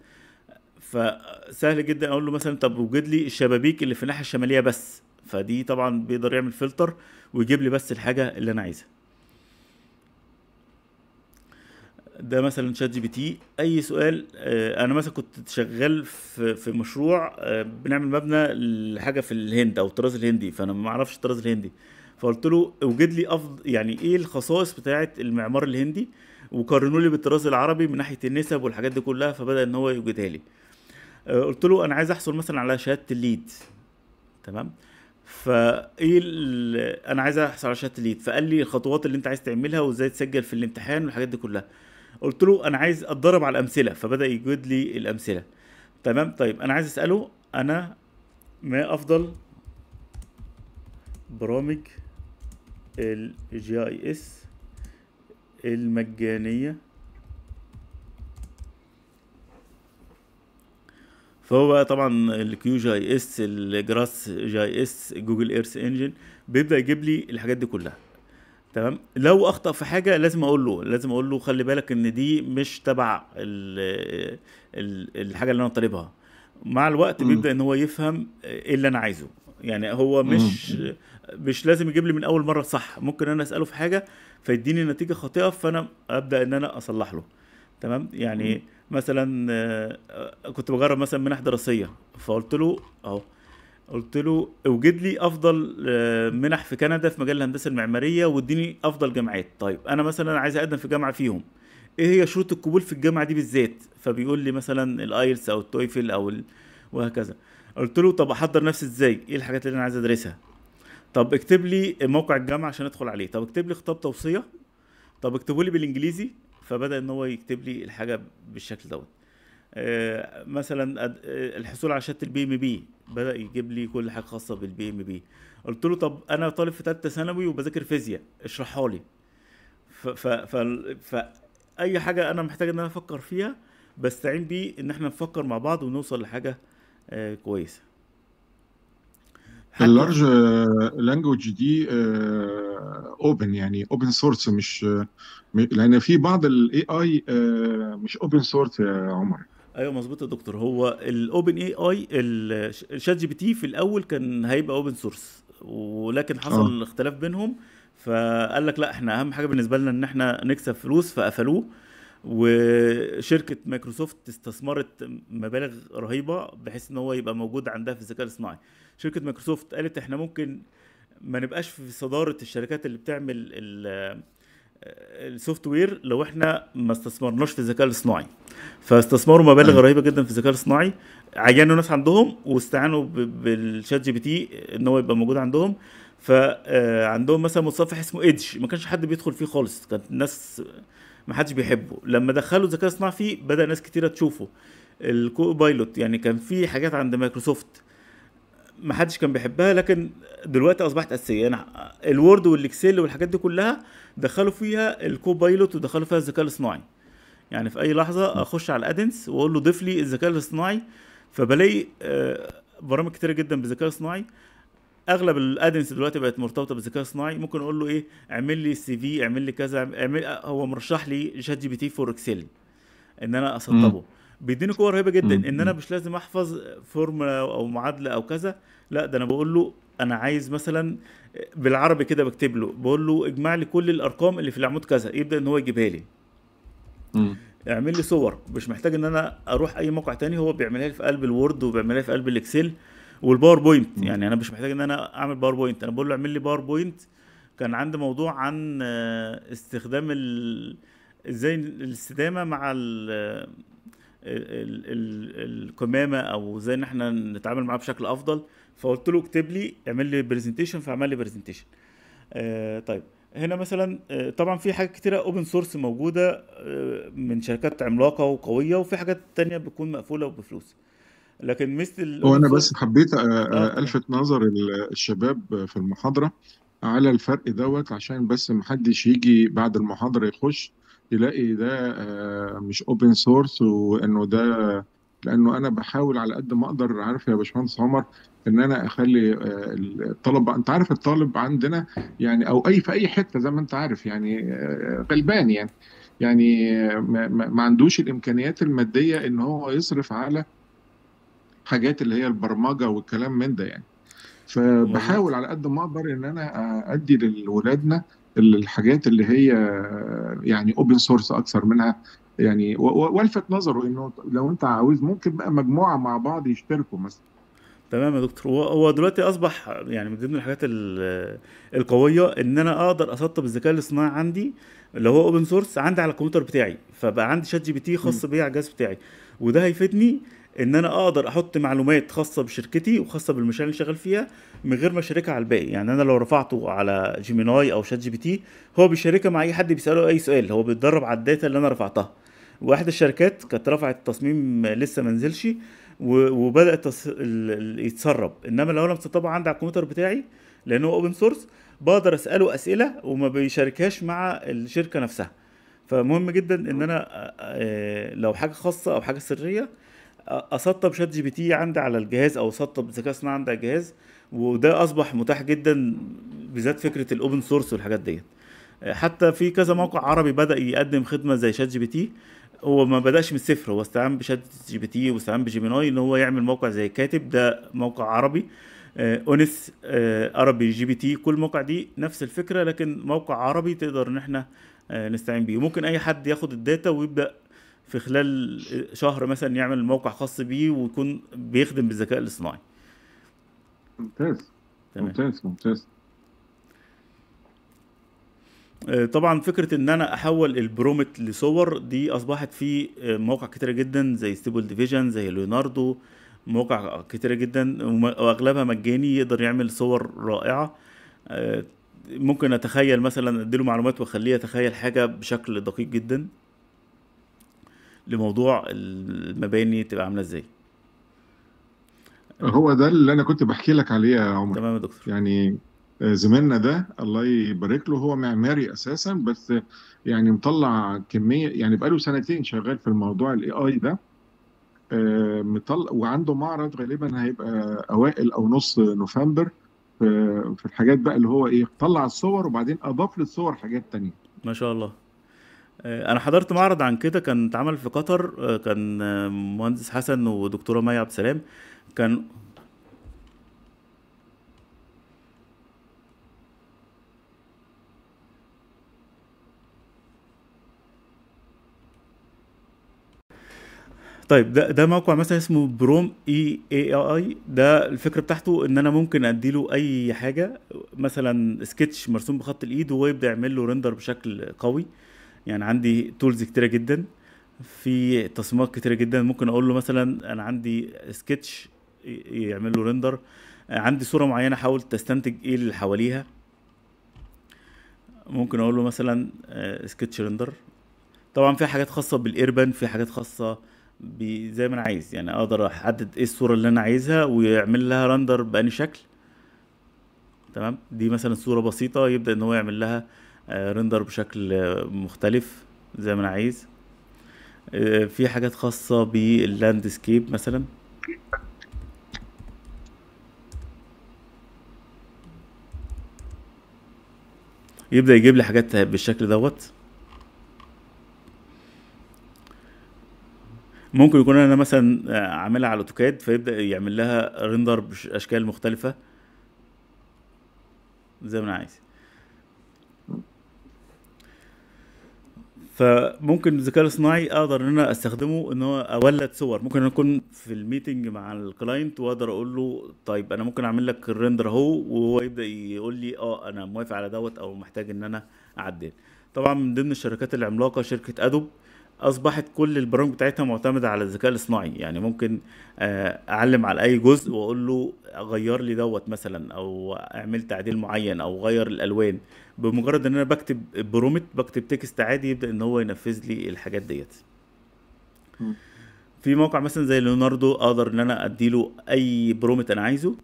فسهل جدا اقول له مثلا طب وجد لي الشبابيك اللي في الناحيه الشماليه بس فدي طبعا بيقدر يعمل فلتر ويجيب لي بس الحاجه اللي انا عايزها ده مثلا شات جي بي تي اي سؤال آه، انا مثلا كنت شغال في في مشروع آه، بنعمل مبنى لحاجه في الهند او الطراز الهندي فانا ما اعرفش الطراز الهندي فقلت له اوجد لي افضل يعني ايه الخصائص بتاعه المعمار الهندي وقارنوا لي بالطراز العربي من ناحيه النسب والحاجات دي كلها فبدا ان هو يوجدها لي آه، قلت له انا عايز احصل مثلا على شهاده الليد تمام فايه انا عايز احصل على شهاده الليد فقال لي الخطوات اللي انت عايز تعملها وازاي تسجل في الامتحان والحاجات دي كلها قلت له انا عايز اتدرب على الامثله فبدا يجود لي الامثله تمام طيب انا عايز اساله انا ما افضل برامج الجي اي اس المجانيه فهو بقى طبعا الكيو جي اس الجراس جي اس جوجل ايرث انجن بيبدا يجيب لي الحاجات دي كلها تمام لو اخطا في حاجه لازم اقول له لازم اقول له خلي بالك ان دي مش تبع الـ الـ الحاجه اللي انا طالبها مع الوقت م. بيبدا ان هو يفهم ايه اللي انا عايزه يعني هو مش م. مش لازم يجيب لي من اول مره صح ممكن انا اساله في حاجه فيديني نتيجه خاطئه فانا ابدا ان انا اصلح له تمام يعني م. مثلا آه، كنت بجرب مثلا منح دراسيه فقلت له اهو قلت له اوجد لي افضل آه، منح في كندا في مجال الهندسه المعماريه واديني افضل جامعات طيب انا مثلا عايز اقدم في جامعه فيهم ايه هي شروط القبول في الجامعه دي بالذات فبيقول لي مثلا الايلتس او التويفل او ال... وهكذا قلت له طب احضر نفسي ازاي ايه الحاجات اللي انا عايز ادرسها طب اكتب لي موقع الجامعه عشان ادخل عليه طب اكتب لي خطاب توصيه طب اكتبوا لي بالانجليزي فبدا ان هو يكتب لي الحاجه بالشكل دوت آه، مثلا آه، الحصول على شهاده البي ام بي بدا يجيب لي كل حاجه خاصه بالبي ام بي قلت له طب انا طالب في ثالثه ثانوي وبذاكر فيزياء اشرحها لي ف ف ف اي حاجه انا محتاج ان انا افكر فيها بستعين بيه ان احنا نفكر مع بعض ونوصل لحاجه آه، كويسه اللارج لانجوج دي اوبن يعني اوبن سورس مش لان في بعض الاي اي مش اوبن سورس يا عمر ايوه مظبوط يا دكتور هو الاوبن اي اي الشات جي بي تي في الاول كان هيبقى اوبن سورس ولكن حصل أوه. اختلاف بينهم فقال لك لا احنا اهم حاجه بالنسبه لنا ان احنا نكسب فلوس فقفلوه وشركه مايكروسوفت استثمرت مبالغ رهيبه بحيث ان هو يبقى موجود عندها في الذكاء الاصطناعي شركه مايكروسوفت قالت احنا ممكن ما نبقاش في صداره الشركات اللي بتعمل السوفت وير لو احنا ما استثمرناش في الذكاء الاصطناعي فاستثمروا مبالغ رهيبه جدا في الذكاء الاصطناعي عينوا ناس عندهم واستعانوا بالشات جي بي تي ان هو يبقى موجود عندهم فعندهم آه، مثلا متصفح اسمه ايدج ما كانش حد بيدخل فيه خالص كانت الناس ما حدش بيحبه لما دخلوا الذكاء الاصطناعي فيه بدا ناس كتيره تشوفه الكو بايلوت يعني كان في حاجات عند مايكروسوفت ما حدش كان بيحبها لكن دلوقتي اصبحت اساسيه يعني الوورد والاكسل والحاجات دي كلها دخلوا فيها الكوبايلوت ودخلوا فيها الذكاء الاصطناعي يعني في اي لحظه اخش على الادنس واقول له ضيف لي الذكاء الاصطناعي فبلاقي آه، برامج كتيره جدا بالذكاء الاصطناعي اغلب الادنس دلوقتي بقت مرتبطه بالذكاء الاصطناعي ممكن اقول له ايه اعمل لي السي في اعمل لي كذا اعمل آه، هو مرشح لي شات جي بي تي فور اكسل ان انا اسطبه بيديني قوه رهيبه جدا ان انا مش لازم احفظ فورمولا او معادله او كذا لا ده انا بقول له انا عايز مثلا بالعربي كده بكتب له بقول له اجمع لي كل الارقام اللي في العمود كذا يبدا ان هو يجيبها لي اعمل لي صور مش محتاج ان انا اروح اي موقع تاني هو بيعملها لي في قلب الوورد وبيعملها لي في قلب الاكسل والباوربوينت يعني انا مش محتاج ان انا اعمل باوربوينت انا بقول له اعمل لي باوربوينت كان عندي موضوع عن آه، استخدام ال... ازاي الاستدامه مع ال... القمامه او ازاي ان احنا نتعامل معاه بشكل افضل فقلت له اكتب لي اعمل لي برزنتيشن فعمل لي برزنتيشن آه طيب هنا مثلا آه طبعا في حاجات كتيره اوبن سورس موجوده آه من شركات عملاقه وقويه وفي حاجات تانية بتكون مقفوله وبفلوس لكن مثل هو انا بس حبيت آه، آه، آه، الفت نظر الشباب في المحاضره على الفرق دوت عشان بس ما حدش يجي بعد المحاضره يخش يلاقي ده آه، مش اوبن سورس وانه ده لانه انا بحاول على قد ما اقدر عارف يا باشمهندس عمر ان انا اخلي آه، الطلب انت عارف الطالب عندنا يعني او اي في اي حته زي ما انت عارف يعني آه، غلبان يعني يعني ما عندوش الامكانيات الماديه ان هو يصرف على حاجات اللي هي البرمجه والكلام من ده يعني فبحاول على قد ما اقدر ان انا ادي لاولادنا الحاجات اللي هي يعني اوبن سورس اكثر منها يعني والفت نظره انه لو انت عاوز ممكن بقى مجموعه مع بعض يشتركوا مثلا تمام يا دكتور هو دلوقتي اصبح يعني من ضمن الحاجات القويه ان انا اقدر اسطب الذكاء الاصطناعي عندي اللي هو اوبن سورس عندي على الكمبيوتر بتاعي فبقى عندي شات جي بي تي خاص بيا على الجهاز بتاعي وده هيفيدني ان انا اقدر احط معلومات خاصه بشركتي وخاصه بالمشاريع اللي شغال فيها من غير ما اشاركها على الباقي يعني انا لو رفعته على جيميناي او شات جي بي تي هو بيشاركها مع اي حد بيساله اي سؤال هو بيتدرب على الداتا اللي انا رفعتها واحدة الشركات كانت رفعت تصميم لسه ما نزلش وبدا يتسرب انما لو انا مسطبه عندي على الكمبيوتر بتاعي لانه اوبن سورس بقدر اساله اسئله وما بيشاركهاش مع الشركه نفسها فمهم جدا ان انا آه، آه، لو حاجه خاصه او حاجه سريه اسطب شات جي بي تي عندي على الجهاز او اسطب ذكاء اصطناعي عندي على الجهاز وده اصبح متاح جدا بالذات فكره الاوبن سورس والحاجات ديت حتى في كذا موقع عربي بدا يقدم خدمه زي شات جي بي تي هو ما بداش من الصفر هو استعان بشات جي بي تي واستعان بجيميناي ان هو يعمل موقع زي كاتب ده موقع عربي اونس آه، آه، عربي جي بي تي كل موقع دي نفس الفكره لكن موقع عربي تقدر ان احنا آه، نستعين بيه ممكن اي حد ياخد الداتا ويبدا في خلال شهر مثلا يعمل موقع خاص بيه ويكون بيخدم بالذكاء الاصطناعي ممتاز تمام. ممتاز ممتاز آه، طبعا فكره ان انا احول البرومت لصور دي اصبحت في آه، مواقع كتيره جدا زي ستيبل ديفيجن زي ليوناردو مواقع كتيره جدا واغلبها مجاني يقدر يعمل صور رائعه آه، ممكن اتخيل مثلا اديله معلومات واخليه يتخيل حاجه بشكل دقيق جدا لموضوع المباني تبقى عامله ازاي هو ده اللي انا كنت بحكي لك عليه يا عمر تمام يا دكتور يعني آه، زميلنا ده الله يبارك له هو معماري اساسا بس يعني مطلع كميه يعني بقاله سنتين شغال في الموضوع الاي اي ده آه، مطلع وعنده معرض غالبا هيبقى اوائل او نص نوفمبر في الحاجات بقى اللي هو ايه طلع الصور وبعدين اضاف للصور حاجات تانية ما شاء الله آه، انا حضرت معرض عن كده كان اتعمل في قطر آه، كان آه، مهندس حسن ودكتوره مي عبد السلام كان طيب ده ده موقع مثلا اسمه بروم اي اي اي ده الفكره بتاعته ان انا ممكن اديله اي حاجه مثلا سكتش مرسوم بخط الايد وهو يبدا يعمل له ريندر بشكل قوي يعني عندي تولز كتيره جدا في تصميمات كتيره جدا ممكن اقول له مثلا انا عندي سكتش يعمل له ريندر عندي صوره معينه حاول تستنتج ايه اللي حواليها ممكن اقول له مثلا سكتش آه، ريندر طبعا في حاجات خاصه بالايربان في حاجات خاصه زي ما انا عايز يعني اقدر احدد ايه الصوره اللي انا عايزها ويعمل لها رندر باني شكل تمام دي مثلا صوره بسيطه يبدا ان هو يعمل لها رندر آه، بشكل مختلف زي ما انا عايز آه، في حاجات خاصة باللاندسكيب مثلا يبدأ يجيب لي حاجات بالشكل دوت ممكن يكون انا مثلا عاملها على اوتوكاد فيبدأ يعمل لها رندر باشكال مختلفة زي ما انا عايز فممكن الذكاء الاصطناعي اقدر ان انا استخدمه ان هو اولد صور ممكن انا اكون في الميتنج مع الكلاينت واقدر اقول له طيب انا ممكن اعمل لك الريندر اهو وهو يبدا يقول لي اه انا موافق على دوت او محتاج ان انا اعدل طبعا من ضمن الشركات العملاقه شركه ادوب اصبحت كل البرامج بتاعتها معتمده على الذكاء الاصطناعي يعني ممكن آه، اعلم على اي جزء واقول له غير لي دوت مثلا او اعمل تعديل معين او غير الالوان بمجرد ان انا بكتب برومت بكتب تكست عادي يبدا ان هو ينفذ لي الحاجات ديت في موقع مثلا زي ليوناردو اقدر ان انا اديله اي برومت انا عايزه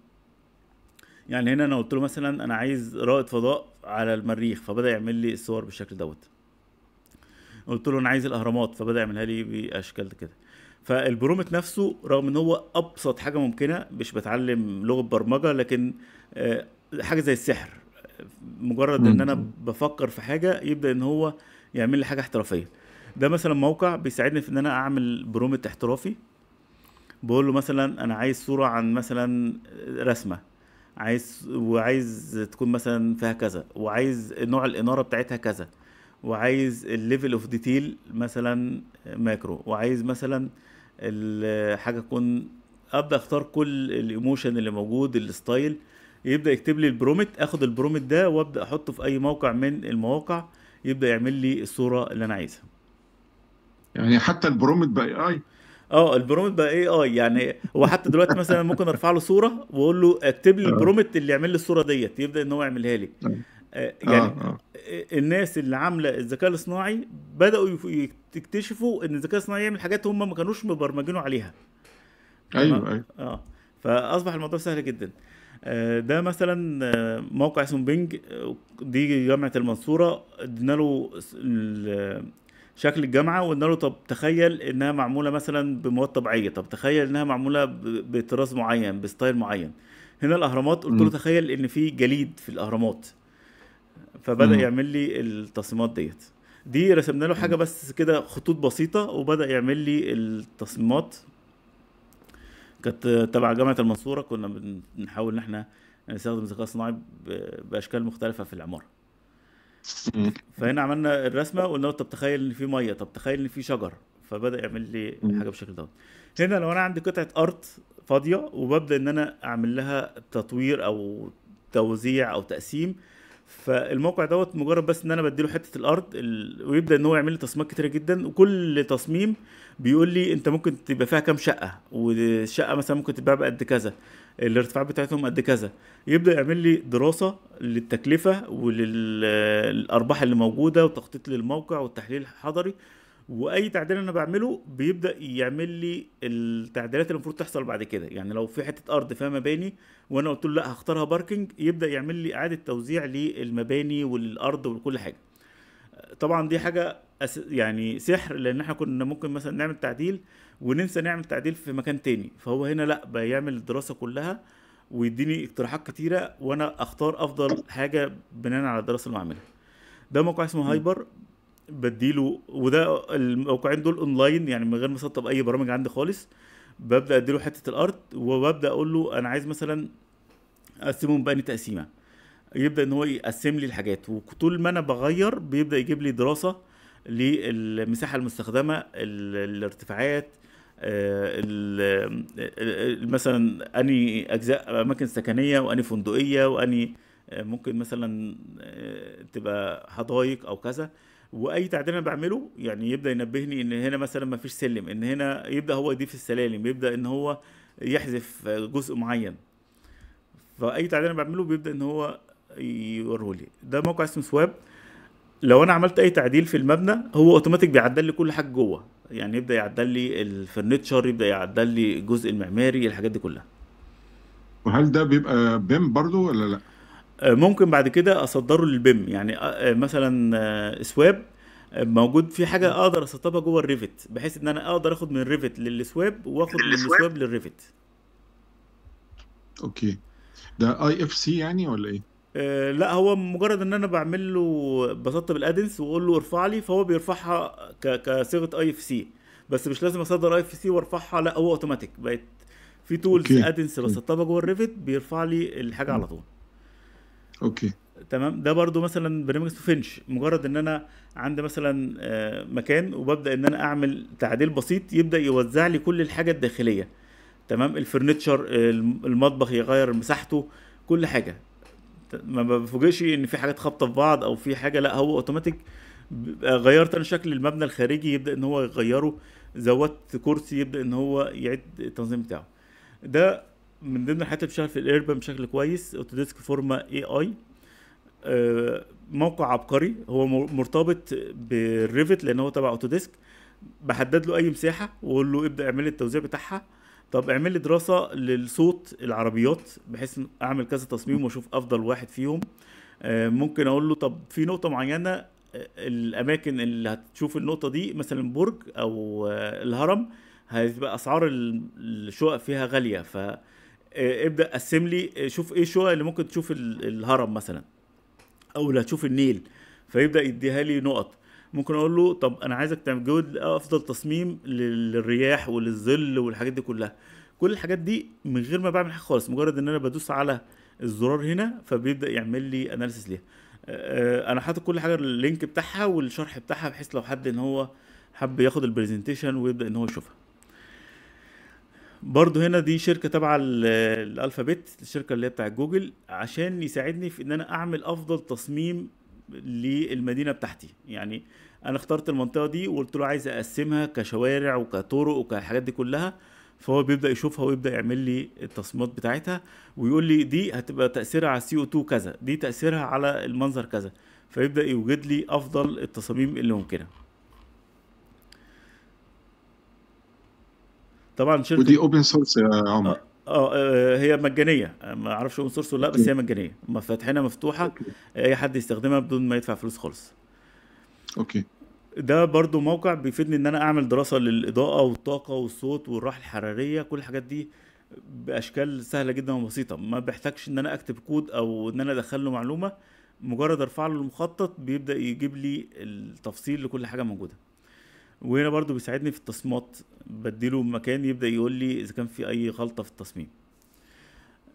يعني هنا انا قلت له مثلا انا عايز رائد فضاء على المريخ فبدا يعمل لي الصور بالشكل دوت قلت له انا عايز الاهرامات فبدا يعملها لي باشكال كده فالبرومت نفسه رغم ان هو ابسط حاجه ممكنه مش بتعلم لغه برمجه لكن آه، حاجه زي السحر مجرد ان انا بفكر في حاجه يبدا ان هو يعمل لي حاجه احترافيه ده مثلا موقع بيساعدني في ان انا اعمل برومت احترافي بقول له مثلا انا عايز صوره عن مثلا رسمه عايز وعايز تكون مثلا فيها كذا وعايز نوع الاناره بتاعتها كذا وعايز الليفل اوف ديتيل مثلا ماكرو وعايز مثلا حاجه تكون ابدا اختار كل الايموشن اللي موجود الستايل يبدا يكتب لي البرومت اخد البرومت ده وابدا احطه في اي موقع من المواقع يبدا يعمل لي الصوره اللي انا عايزها يعني حتى البرومت بقى اي اي اه البرومت بقى اي اي يعني هو حتى دلوقتي مثلا ممكن ارفع له صوره واقول له اكتب لي آه. البرومت اللي يعمل لي الصوره ديت يبدا ان هو يعملها لي آه. آه، آه، يعني آه. آه. الناس اللي عامله الذكاء الاصطناعي بداوا يكتشفوا ان الذكاء الاصطناعي يعمل حاجات هم ما كانوش مبرمجينه عليها ايوه ايوه اه فاصبح الموضوع سهل جدا ده مثلا موقع اسمه بينج دي جامعه المنصوره ادينا له شكل الجامعه وقلنا له طب تخيل انها معموله مثلا بمواد طبيعيه طب تخيل انها معموله بطراز معين بستايل معين هنا الاهرامات قلت له تخيل ان في جليد في الاهرامات فبدا مم. يعمل لي التصميمات ديت دي رسمنا له حاجه بس كده خطوط بسيطه وبدا يعمل لي التصميمات كانت تبع جامعه المنصوره كنا بنحاول ان احنا نستخدم الذكاء الصناعي باشكال مختلفه في العماره فهنا عملنا الرسمه قلنا له طب تخيل ان في ميه طب تخيل ان في شجر فبدا يعمل لي حاجه بالشكل ده هنا لو انا عندي قطعه ارض فاضيه وببدا ان انا اعمل لها تطوير او توزيع او تقسيم فالموقع دوت مجرد بس ان انا بديله حته الارض ال... ويبدا ان هو يعمل لي تصميمات كتيره جدا وكل تصميم بيقول لي انت ممكن تبقى فيها كام شقه والشقه مثلا ممكن تتباع بقد كذا الارتفاع بتاعتهم قد كذا يبدا يعمل لي دراسه للتكلفه وللارباح اللي موجوده وتخطيط للموقع والتحليل الحضري واي تعديل انا بعمله بيبدا يعمل لي التعديلات اللي المفروض تحصل بعد كده يعني لو في حته ارض فيها مباني وانا قلت له لا هختارها باركنج يبدا يعمل لي اعاده توزيع للمباني والارض وكل حاجه طبعا دي حاجه يعني سحر لان احنا كنا ممكن مثلا نعمل تعديل وننسى نعمل تعديل في مكان تاني فهو هنا لا بيعمل الدراسه كلها ويديني اقتراحات كتيره وانا اختار افضل حاجه بناء على الدراسه اللي بعملها ده موقع اسمه هايبر بديله وده الموقعين دول اونلاين يعني من غير ما اسطب اي برامج عندي خالص ببدا اديله حته الارض وببدا اقول له انا عايز مثلا اقسمهم باني تقسيمه يبدا ان هو يقسم لي الحاجات وطول ما انا بغير بيبدا يجيب لي دراسه للمساحه المستخدمه الارتفاعات آه، آه، مثلا اني اجزاء اماكن سكنيه واني فندقيه واني آه، ممكن مثلا تبقى حدائق او كذا واي تعديل انا بعمله يعني يبدا ينبهني ان هنا مثلا ما فيش سلم ان هنا يبدا هو يضيف السلالم يبدا ان هو يحذف جزء معين فاي تعديل انا بعمله بيبدا ان هو يوريه لي ده موقع اسمه سواب لو انا عملت اي تعديل في المبنى هو اوتوماتيك بيعدل لي كل حاجه جوه يعني يبدا يعدل لي الفرنتشر يبدا يعدل لي الجزء المعماري الحاجات دي كلها وهل ده بيبقى بيم برضو ولا لا آه، ممكن بعد كده اصدره للبيم يعني آه، آه، مثلا سواب موجود في حاجه اقدر اسطبها جوه الريفت بحيث ان انا اقدر اخد من الريفت للسواب واخد من السواب للريفت اوكي ده اي اف سي يعني ولا ايه لا هو مجرد ان انا بعمل له بسطب الادنس واقول له ارفع لي فهو بيرفعها كصيغه اي اف سي بس مش لازم اصدر اي اف سي وارفعها لا هو اوتوماتيك بقت في تولز ادنس بسطبها جوه الريفت بيرفع لي الحاجه على طول اوكي تمام ده برضو مثلا برنامج اسمه فينش مجرد ان انا عندي مثلا آه، مكان وببدا ان انا اعمل تعديل بسيط يبدا يوزع لي كل الحاجه الداخليه تمام الفرنتشر المطبخ يغير مساحته كل حاجه ما بفوجئش ان في حاجات خابطه في بعض او في حاجه لا هو اوتوماتيك غيرت انا شكل المبنى الخارجي يبدا ان هو يغيره زودت كرسي يبدا ان هو يعيد التنظيم بتاعه ده من ضمن الحاجات اللي بتشتغل في الايربن بشكل كويس اوتوديسك فورما اي اي موقع عبقري هو مرتبط بالريفت لان هو تبع اوتوديسك بحدد له اي مساحه واقول له ابدا اعمل لي التوزيع بتاعها طب اعمل لي دراسه للصوت العربيات بحيث اعمل كذا تصميم واشوف افضل واحد فيهم آه، ممكن اقول له طب في نقطه معينه آه، الاماكن اللي هتشوف النقطه دي مثلا برج او آه، الهرم هيبقى اسعار الشقق فيها غاليه ف آه، ابدا قسم لي آه، شوف ايه الشقق اللي ممكن تشوف الهرم مثلا او اللي هتشوف النيل فيبدا يديها لي نقط ممكن اقول له طب انا عايزك تعمل افضل تصميم للرياح وللظل والحاجات دي كلها كل الحاجات دي من غير ما بعمل حاجه خالص مجرد ان انا بدوس على الزرار هنا فبيبدا يعمل لي اناليسيس ليها آه، انا حاطط كل حاجه اللينك بتاعها والشرح بتاعها بحيث لو حد ان هو حب ياخد البرزنتيشن ويبدا ان هو يشوفها برضه هنا دي شركه تبع الالفابيت الشركه اللي هي بتاعت جوجل عشان يساعدني في ان انا اعمل افضل تصميم للمدينه بتاعتي يعني انا اخترت المنطقه دي وقلت له عايز اقسمها كشوارع وكطرق وكالحاجات دي كلها فهو بيبدا يشوفها ويبدا يعمل لي التصميمات بتاعتها ويقول لي دي هتبقى تاثيرها على السي او 2 كذا دي تاثيرها على المنظر كذا فيبدا يوجد لي افضل التصاميم اللي ممكنه طبعا شركه ودي اوبن سورس يا عمر اه, آه،, آه،, آه، هي مجانيه ما اعرفش اوبن سورس ولا لا بس هي مجانيه فاتحينها مفتوحه اي حد يستخدمها بدون ما يدفع فلوس خالص اوكي ده برضو موقع بيفيدني ان انا اعمل دراسه للاضاءه والطاقه والصوت والراحه الحراريه كل الحاجات دي باشكال سهله جدا وبسيطه ما بحتاجش ان انا اكتب كود او ان انا ادخل له معلومه مجرد ارفع له المخطط بيبدا يجيب لي التفصيل لكل حاجه موجوده وهنا برضو بيساعدني في التصميمات بديله مكان يبدا يقول لي اذا كان في اي غلطه في التصميم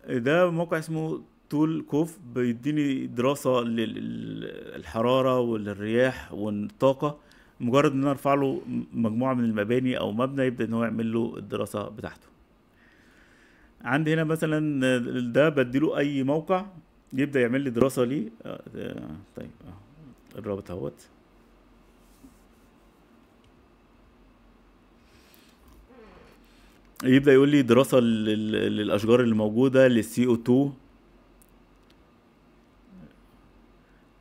ده موقع اسمه تول كوف بيديني دراسه للحراره وللرياح والطاقه مجرد ان انا ارفع له مجموعه من المباني او مبنى يبدا ان هو يعمل له الدراسه بتاعته عندي هنا مثلا ده بديله اي موقع يبدا يعمل لي دراسه ليه آه، آه، طيب الرابط آه، اهوت يبدا يقول لي دراسه للاشجار اللي موجوده للسي او 2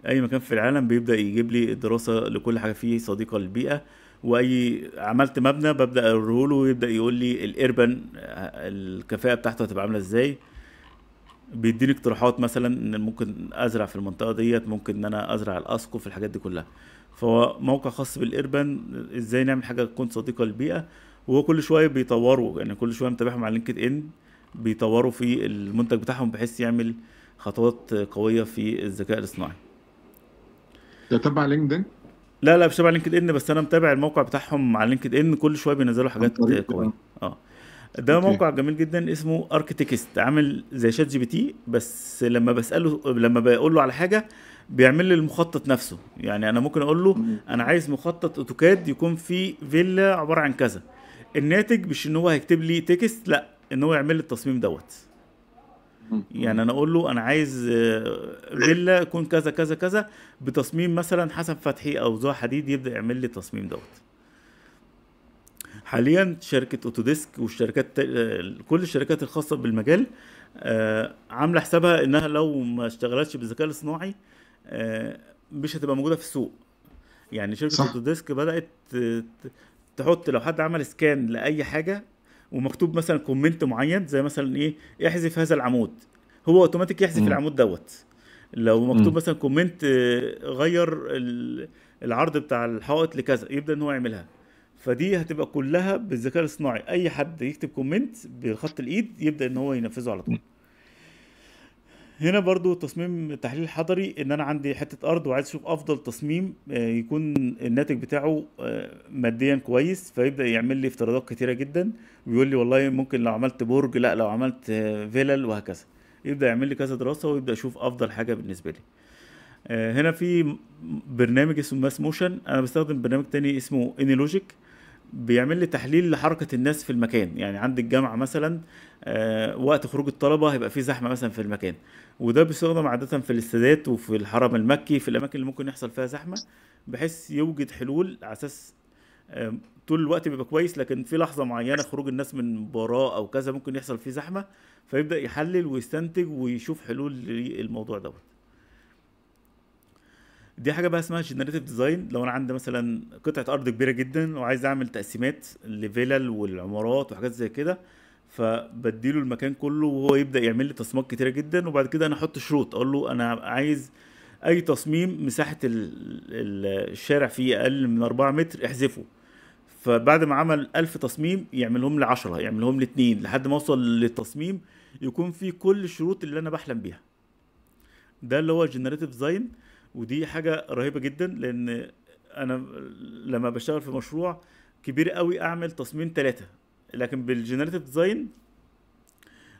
اي مكان في العالم بيبدا يجيب لي الدراسه لكل حاجه فيه صديقه للبيئه واي عملت مبنى ببدا اوريه له ويبدا يقول لي الاربن الكفاءه بتاعته هتبقى عامله ازاي بيديني اقتراحات مثلا ان ممكن ازرع في المنطقه ديت ممكن ان انا ازرع الاسقف الحاجات دي كلها فهو موقع خاص بالاربن ازاي نعمل حاجه تكون صديقه للبيئه وهو كل شويه بيطوروا يعني كل شويه متابعهم على لينكد ان بيطوروا في المنتج بتاعهم بحيث يعمل خطوات قويه في الذكاء الاصطناعي ده تبع لينكدين لا لا مش تبع لينكد ان بس انا متابع الموقع بتاعهم على لينكد ان كل شويه بينزلوا حاجات قويه اه ده أوكي. موقع جميل جدا اسمه اركتكست عامل زي شات جي بي تي بس لما بساله لما بقول له على حاجه بيعمل لي المخطط نفسه يعني انا ممكن اقول له انا عايز مخطط اوتوكاد يكون فيه فيلا عباره عن كذا الناتج مش ان هو هيكتب لي تكست لا ان هو يعمل لي التصميم دوت يعني انا اقول له انا عايز آه، فيلا يكون كذا كذا كذا بتصميم مثلا حسن فتحي او زها حديد يبدا يعمل لي التصميم دوت حاليا شركه اوتوديسك والشركات آه، كل الشركات الخاصه بالمجال آه، عامله حسابها انها لو ما اشتغلتش بالذكاء الاصطناعي مش هتبقى موجوده في السوق يعني شركه اوتوديسك بدات تحط لو حد عمل سكان لاي حاجه ومكتوب مثلا كومنت معين زي مثلا ايه احذف هذا العمود هو اوتوماتيك يحذف العمود دوت لو مكتوب م. مثلا كومنت آه، غير العرض بتاع الحائط لكذا يبدا ان هو يعملها فدي هتبقى كلها بالذكاء الاصطناعي اي حد يكتب كومنت بخط الايد يبدا ان هو ينفذه على طول هنا برضو تصميم التحليل الحضري ان انا عندي حته ارض وعايز اشوف افضل تصميم آه، يكون الناتج بتاعه آه، ماديا كويس فيبدا يعمل لي افتراضات كتيره جدا ويقول لي والله ممكن لو عملت برج لا لو عملت آه، فيلل وهكذا يبدا يعمل لي كذا دراسه ويبدا يشوف افضل حاجه بالنسبه لي هنا في برنامج اسمه ماس موشن انا بستخدم برنامج تاني اسمه اني لوجيك بيعمل لي تحليل لحركه الناس في المكان يعني عند الجامعه مثلا آه وقت خروج الطلبه هيبقى في زحمه مثلا في المكان وده بيستخدم عاده في الاستادات وفي الحرم المكي في الاماكن اللي ممكن يحصل فيها زحمه بحيث يوجد حلول على اساس آه طول الوقت بيبقى كويس لكن في لحظه معينه خروج الناس من مباراه او كذا ممكن يحصل فيه زحمه فيبدا يحلل ويستنتج ويشوف حلول للموضوع دوت دي حاجه بقى اسمها جنريتيف ديزاين لو انا عندي مثلا قطعه ارض كبيره جدا وعايز اعمل تقسيمات لفيلل والعمارات وحاجات زي كده فبديله المكان كله وهو يبدا يعمل لي تصميمات كتيره جدا وبعد كده انا احط شروط اقول له انا عايز اي تصميم مساحه الشارع فيه اقل من 4 متر احذفه فبعد ما عمل 1000 تصميم يعملهم لي 10 يعملهم لي 2 لحد ما اوصل للتصميم يكون فيه كل الشروط اللي انا بحلم بيها ده اللي هو جنريتيف ديزاين ودي حاجه رهيبه جدا لان انا لما بشتغل في مشروع كبير قوي اعمل تصميم ثلاثه لكن بالجنريتيف ديزاين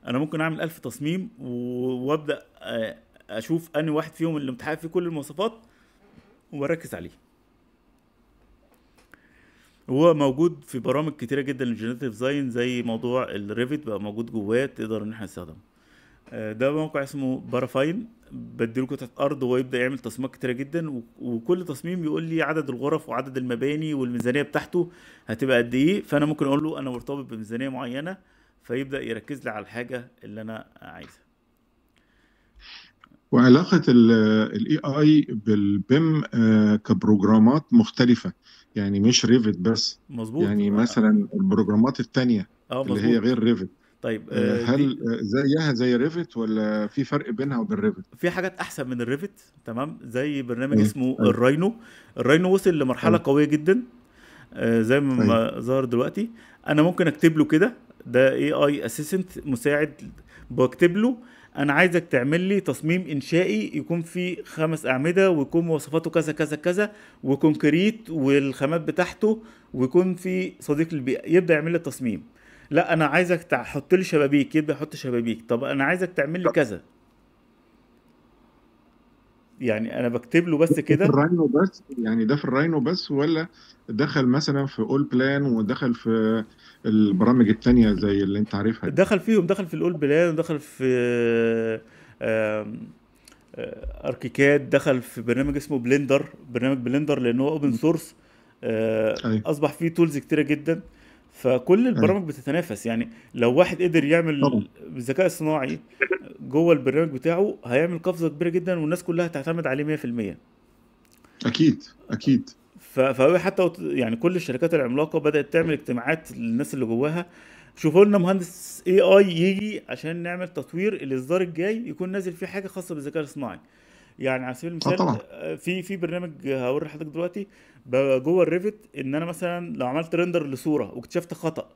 انا ممكن اعمل ألف تصميم وابدا آه، اشوف انهي واحد فيهم اللي متحقق فيه كل المواصفات وأركز عليه هو موجود في برامج كتيرة جدا للجنريتيف ديزاين زي موضوع الريفت بقى موجود جواه تقدر ان احنا نستخدمه آه، ده موقع اسمه بارافاين بديله كتله ارض ويبدا يعمل تصميمات كتيره جدا وكل تصميم يقول لي عدد الغرف وعدد المباني والميزانيه بتاعته هتبقى قد ايه فانا ممكن اقول له انا مرتبط بميزانيه معينه فيبدا يركز لي على الحاجه اللي انا عايزها وعلاقه الاي اي بالبيم آه، كبروجرامات مختلفه يعني مش ريفت بس مظبوط يعني مثلا البروجرامات الثانيه آه، اللي هي غير ريفت طيب آه، آه، هل زيها زي ريفت ولا في فرق بينها وبين ريفت؟ في حاجات احسن من الريفت تمام زي برنامج أيه. اسمه أيه. الراينو الراينو وصل لمرحله أيه. قويه جدا آه، زي ما طيب. ظهر دلوقتي انا ممكن اكتب له كده ده اي اي اسيستنت مساعد بكتب له انا عايزك تعمل لي تصميم انشائي يكون فيه خمس اعمده ويكون مواصفاته كذا كذا كذا وكونكريت والخامات بتاعته ويكون فيه صديق للبيئه يبدا يعمل لي التصميم لا انا عايزك تحط لي شبابيك يبقى حط شبابيك طب انا عايزك تعمل لي كذا يعني انا بكتب له بس كده في الراينو بس يعني ده في الراينو بس ولا دخل مثلا في اول بلان ودخل في البرامج التانية زي اللي انت عارفها دي. دخل فيهم دخل في الاول بلان ودخل في اركيكاد آه، دخل في برنامج اسمه بلندر برنامج بلندر لان هو اوبن سورس اصبح فيه تولز كتيره جدا فكل البرامج بتتنافس يعني لو واحد قدر يعمل بالذكاء الصناعي جوه البرنامج بتاعه هيعمل قفزه كبيره جدا والناس كلها هتعتمد عليه 100% اكيد اكيد فهو حتى يعني كل الشركات العملاقه بدات تعمل اجتماعات للناس اللي جواها شوفوا لنا مهندس اي اي يجي عشان نعمل تطوير الاصدار الجاي يكون نازل فيه حاجه خاصه بالذكاء الصناعي يعني على سبيل آه، المثال آه، في في برنامج هوري حضرتك دلوقتي جوه الريفت ان انا مثلا لو عملت رندر لصوره واكتشفت خطا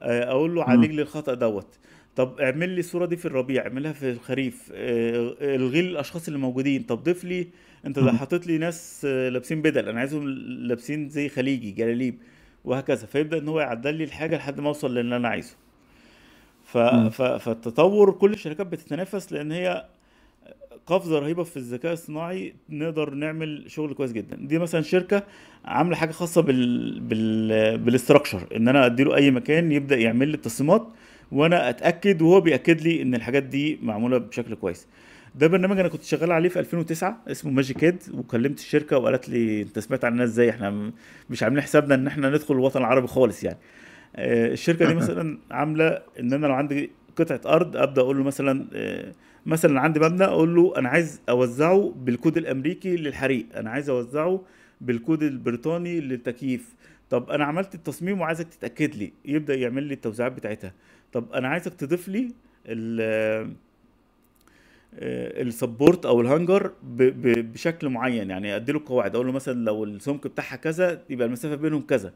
آه، اقول له عالج لي الخطا دوت طب اعمل لي الصوره دي في الربيع اعملها في الخريف الغي الاشخاص اللي موجودين طب ضيف لي انت ده حاطط لي ناس لابسين بدل انا عايزهم لابسين زي خليجي جلاليب وهكذا فيبدا ان هو يعدل لي الحاجه لحد ما اوصل للي انا عايزه ف... ف... فالتطور كل الشركات بتتنافس لان هي قفزه رهيبه في الذكاء الصناعي نقدر نعمل شغل كويس جدا دي مثلا شركه عامله حاجه خاصه بال بال بالاستراكشر ان انا اديله اي مكان يبدا يعمل لي التصميمات وانا اتاكد وهو بياكد لي ان الحاجات دي معموله بشكل كويس ده برنامج انا كنت شغال عليه في 2009 اسمه ماجيك هيد وكلمت الشركه وقالت لي انت سمعت عن الناس ازاي احنا مش عاملين حسابنا ان احنا ندخل الوطن العربي خالص يعني آه، الشركه دي مثلا عامله ان انا لو عندي قطعه ارض ابدا اقول له مثلا آه، مثلا عندي مبنى اقول له انا عايز اوزعه بالكود الامريكي للحريق انا عايز اوزعه بالكود البريطاني للتكييف طب انا عملت التصميم وعايزك تتاكد لي يبدا يعمل لي التوزيعات بتاعتها طب انا عايزك تضيف لي السبورت آه، او الهانجر بشكل معين يعني ادي له قواعد اقول له مثلا لو السمك بتاعها كذا يبقى المسافه بينهم كذا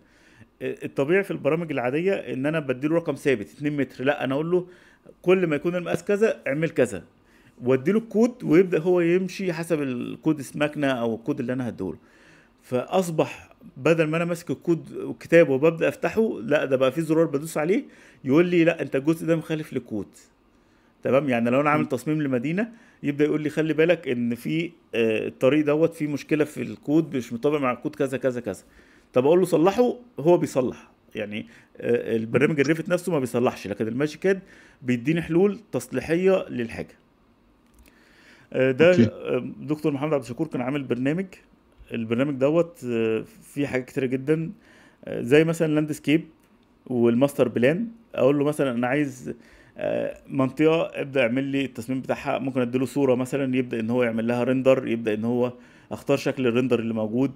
آه، الطبيعي في البرامج العاديه ان انا بدي له رقم ثابت 2 متر لا انا اقول له كل ما يكون المقاس كذا اعمل كذا وادي له الكود ويبدا هو يمشي حسب الكود السمكنه او الكود اللي انا هديه فاصبح بدل ما انا ماسك الكود والكتاب وببدا افتحه لا ده بقى في زرار بدوس عليه يقول لي لا انت الجزء ده مخالف للكود تمام يعني لو انا عامل تصميم لمدينه يبدا يقول لي خلي بالك ان في آه، الطريق دوت فيه مشكله في الكود مش مطابق مع الكود كذا كذا كذا طب اقول له صلحه هو بيصلح يعني آه، البرنامج الريفت نفسه ما بيصلحش لكن الماجيكاد بيديني حلول تصليحيه للحاجه آه، ده آه، دكتور محمد عبد الشكور كان عامل برنامج البرنامج دوت آه، فيه حاجات كتيره جدا زي مثلا لاندسكيب والماستر بلان اقول له مثلا انا عايز منطقه ابدا اعمل لي التصميم بتاعها ممكن اديله صوره مثلا يبدا ان هو يعمل لها ريندر يبدا ان هو اختار شكل الريندر اللي موجود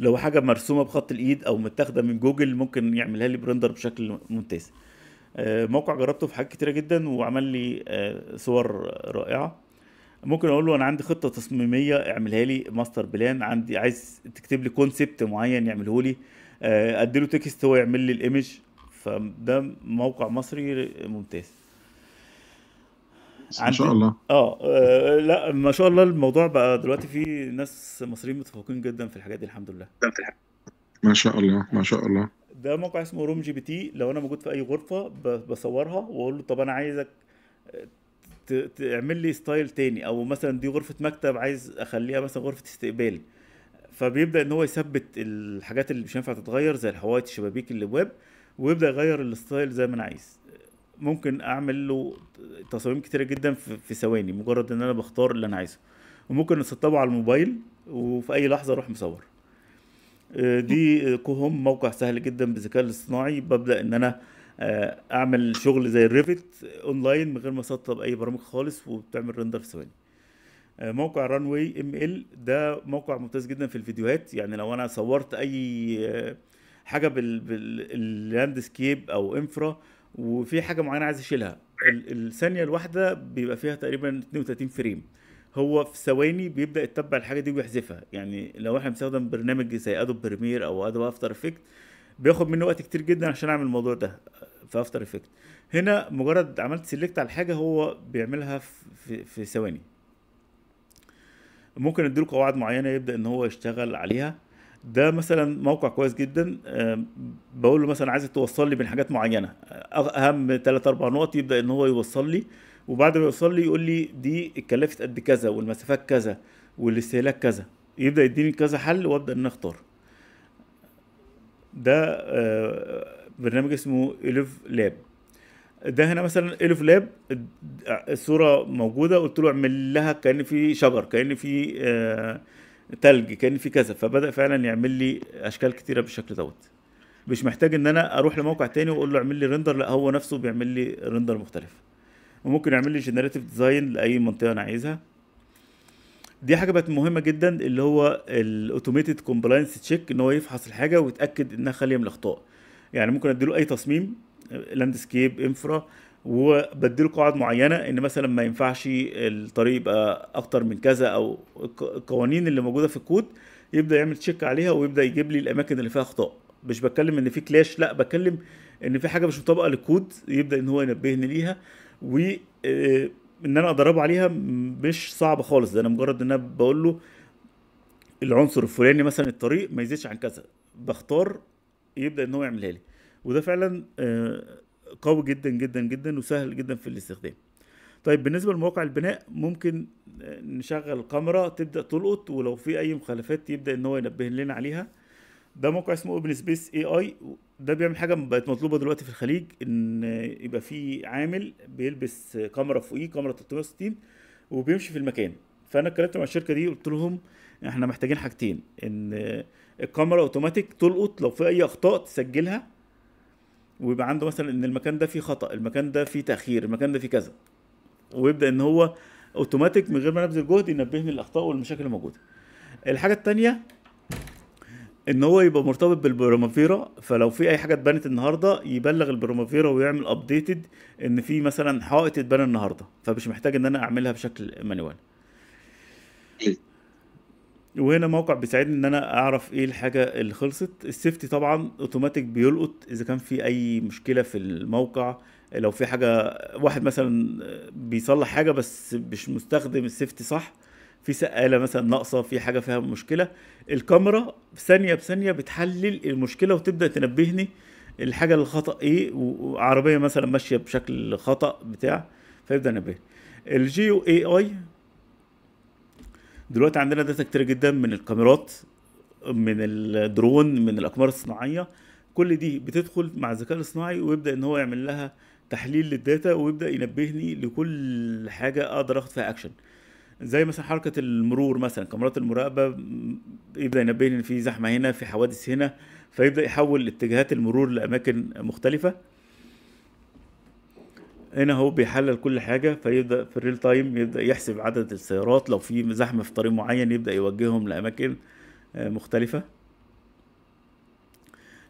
لو حاجه مرسومه بخط الايد او متاخده من جوجل ممكن يعملها لي بريندر بشكل ممتاز آه، موقع جربته في حاجات كتيره جدا وعمل لي آه، صور رائعه ممكن اقول له انا عندي خطه تصميميه اعملها لي ماستر بلان عندي عايز تكتب لي كونسبت معين يعمله لي آه، اديله تكست هو يعمل لي الايمج فده موقع مصري ممتاز ما شاء الله اه لا ما شاء الله الموضوع بقى دلوقتي فيه ناس مصريين متفوقين جدا في الحاجات دي الحمد لله ما شاء الله ما شاء الله ده موقع اسمه روم جي بي تي لو انا موجود في اي غرفه بصورها واقول له طب انا عايزك تعمل لي ستايل تاني او مثلا دي غرفه مكتب عايز اخليها مثلا غرفه استقبال فبيبدا ان هو يثبت الحاجات اللي مش هينفع تتغير زي الحوايط الشبابيك الابواب ويبدا يغير الستايل زي ما انا عايز ممكن اعمل له تصاميم كتيره جدا في ثواني مجرد ان انا بختار اللي انا عايزه وممكن اسطبه على الموبايل وفي اي لحظه اروح مصور دي كوهم موقع سهل جدا بالذكاء الاصطناعي ببدا ان انا آه، اعمل شغل زي الريفت اونلاين من غير ما اسطب اي برامج خالص وبتعمل رندر في ثواني آه، موقع رانوي ام ال ده موقع ممتاز جدا في الفيديوهات يعني لو انا صورت اي آه، حاجه باللاندسكيب او انفرا وفي حاجه معينه عايز اشيلها الثانيه الواحده بيبقى فيها تقريبا 32 فريم هو في ثواني بيبدا يتبع الحاجه دي ويحذفها يعني لو احنا بنستخدم برنامج زي ادوب بريمير او ادوب افتر افكت بياخد مني وقت كتير جدا عشان اعمل الموضوع ده في افتر افكت هنا مجرد عملت سيلكت على الحاجه هو بيعملها في في ثواني ممكن اديله قواعد معينه يبدا ان هو يشتغل عليها ده مثلا موقع كويس جدا بقول له مثلا عايزك توصل لي من حاجات معينه اهم 3 4 نقط يبدا ان هو يوصل لي وبعد ما يوصل لي يقول لي دي اتكلفت قد كذا والمسافات كذا والاستهلاك كذا يبدا يديني كذا حل وابدا ان اختار ده آه، برنامج اسمه الف لاب ده هنا مثلا الف لاب الصوره موجوده قلت له اعمل لها كان في شجر كان في آه، تلج كان في كذا فبدا فعلا يعمل لي اشكال كتيره بالشكل دوت مش محتاج ان انا اروح لموقع تاني واقول له اعمل لي ريندر لا هو نفسه بيعمل لي ريندر مختلف وممكن يعمل لي جنريتيف ديزاين لاي منطقه انا عايزها دي حاجه بقت مهمه جدا اللي هو الاوتوميتد كومبلاينس تشيك ان هو يفحص الحاجه ويتاكد انها خاليه من الاخطاء يعني ممكن اديله اي تصميم لاندسكيب انفرا وبديله قواعد معينه ان مثلا ما ينفعش الطريق يبقى اكتر من كذا او القوانين اللي موجوده في الكود يبدا يعمل تشيك عليها ويبدا يجيب لي الاماكن اللي فيها اخطاء مش بتكلم ان في كلاش لا بتكلم ان في حاجه مش مطابقه للكود يبدا ان هو ينبهني ليها و آه، ان انا ادربه عليها مش صعب خالص ده انا مجرد ان انا بقول له العنصر الفلاني مثلا الطريق ما يزيدش عن كذا بختار يبدا ان هو يعملها لي وده فعلا آه، قوي جدا جدا جدا وسهل جدا في الاستخدام طيب بالنسبه لمواقع البناء ممكن آه، نشغل كاميرا تبدا تلقط ولو في اي مخالفات يبدا ان هو ينبه لنا عليها ده موقع اسمه اوبن سبيس اي اي ده بيعمل حاجه بقت مطلوبه دلوقتي في الخليج ان يبقى في عامل بيلبس كاميرا فوقيه كاميرا 360 وبيمشي في المكان فانا اتكلمت مع الشركه دي قلت لهم احنا محتاجين حاجتين ان الكاميرا اوتوماتيك تلقط لو في اي اخطاء تسجلها ويبقى عنده مثلا ان المكان ده فيه خطا المكان ده فيه تاخير المكان ده فيه كذا ويبدا ان هو اوتوماتيك من غير ما نبذل جهد ينبهني للاخطاء والمشاكل الموجوده الحاجه الثانيه ان هو يبقى مرتبط بالبرومافيرا فلو في اي حاجه اتبنت النهارده يبلغ البرومافيرا ويعمل ابديتد ان في مثلا حائط اتبنى النهارده فمش محتاج ان انا اعملها بشكل مانوال وهنا موقع بيساعدني ان انا اعرف ايه الحاجه اللي خلصت السيفتي طبعا اوتوماتيك بيلقط اذا كان في اي مشكله في الموقع لو في حاجه واحد مثلا بيصلح حاجه بس مش مستخدم السيفتي صح في سقاله مثلا ناقصه في حاجه فيها مشكله الكاميرا ثانيه بثانيه بتحلل المشكله وتبدا تنبهني الحاجه الخطا ايه وعربيه مثلا ماشيه بشكل خطا بتاع فيبدا ينبهني الجيو اي اي دلوقتي عندنا داتا كتير جدا من الكاميرات من الدرون من الاقمار الصناعيه كل دي بتدخل مع الذكاء الاصطناعي ويبدا ان هو يعمل لها تحليل للداتا ويبدا ينبهني لكل حاجه اقدر اخد فيها اكشن زي مثلا حركه المرور مثلا كاميرات المراقبه يبدا ينبهني ان في زحمه هنا في حوادث هنا فيبدا يحول اتجاهات المرور لاماكن مختلفه هنا هو بيحلل كل حاجه فيبدا في الريل تايم يبدا يحسب عدد السيارات لو في زحمه في طريق معين يبدا يوجههم لاماكن آه، مختلفه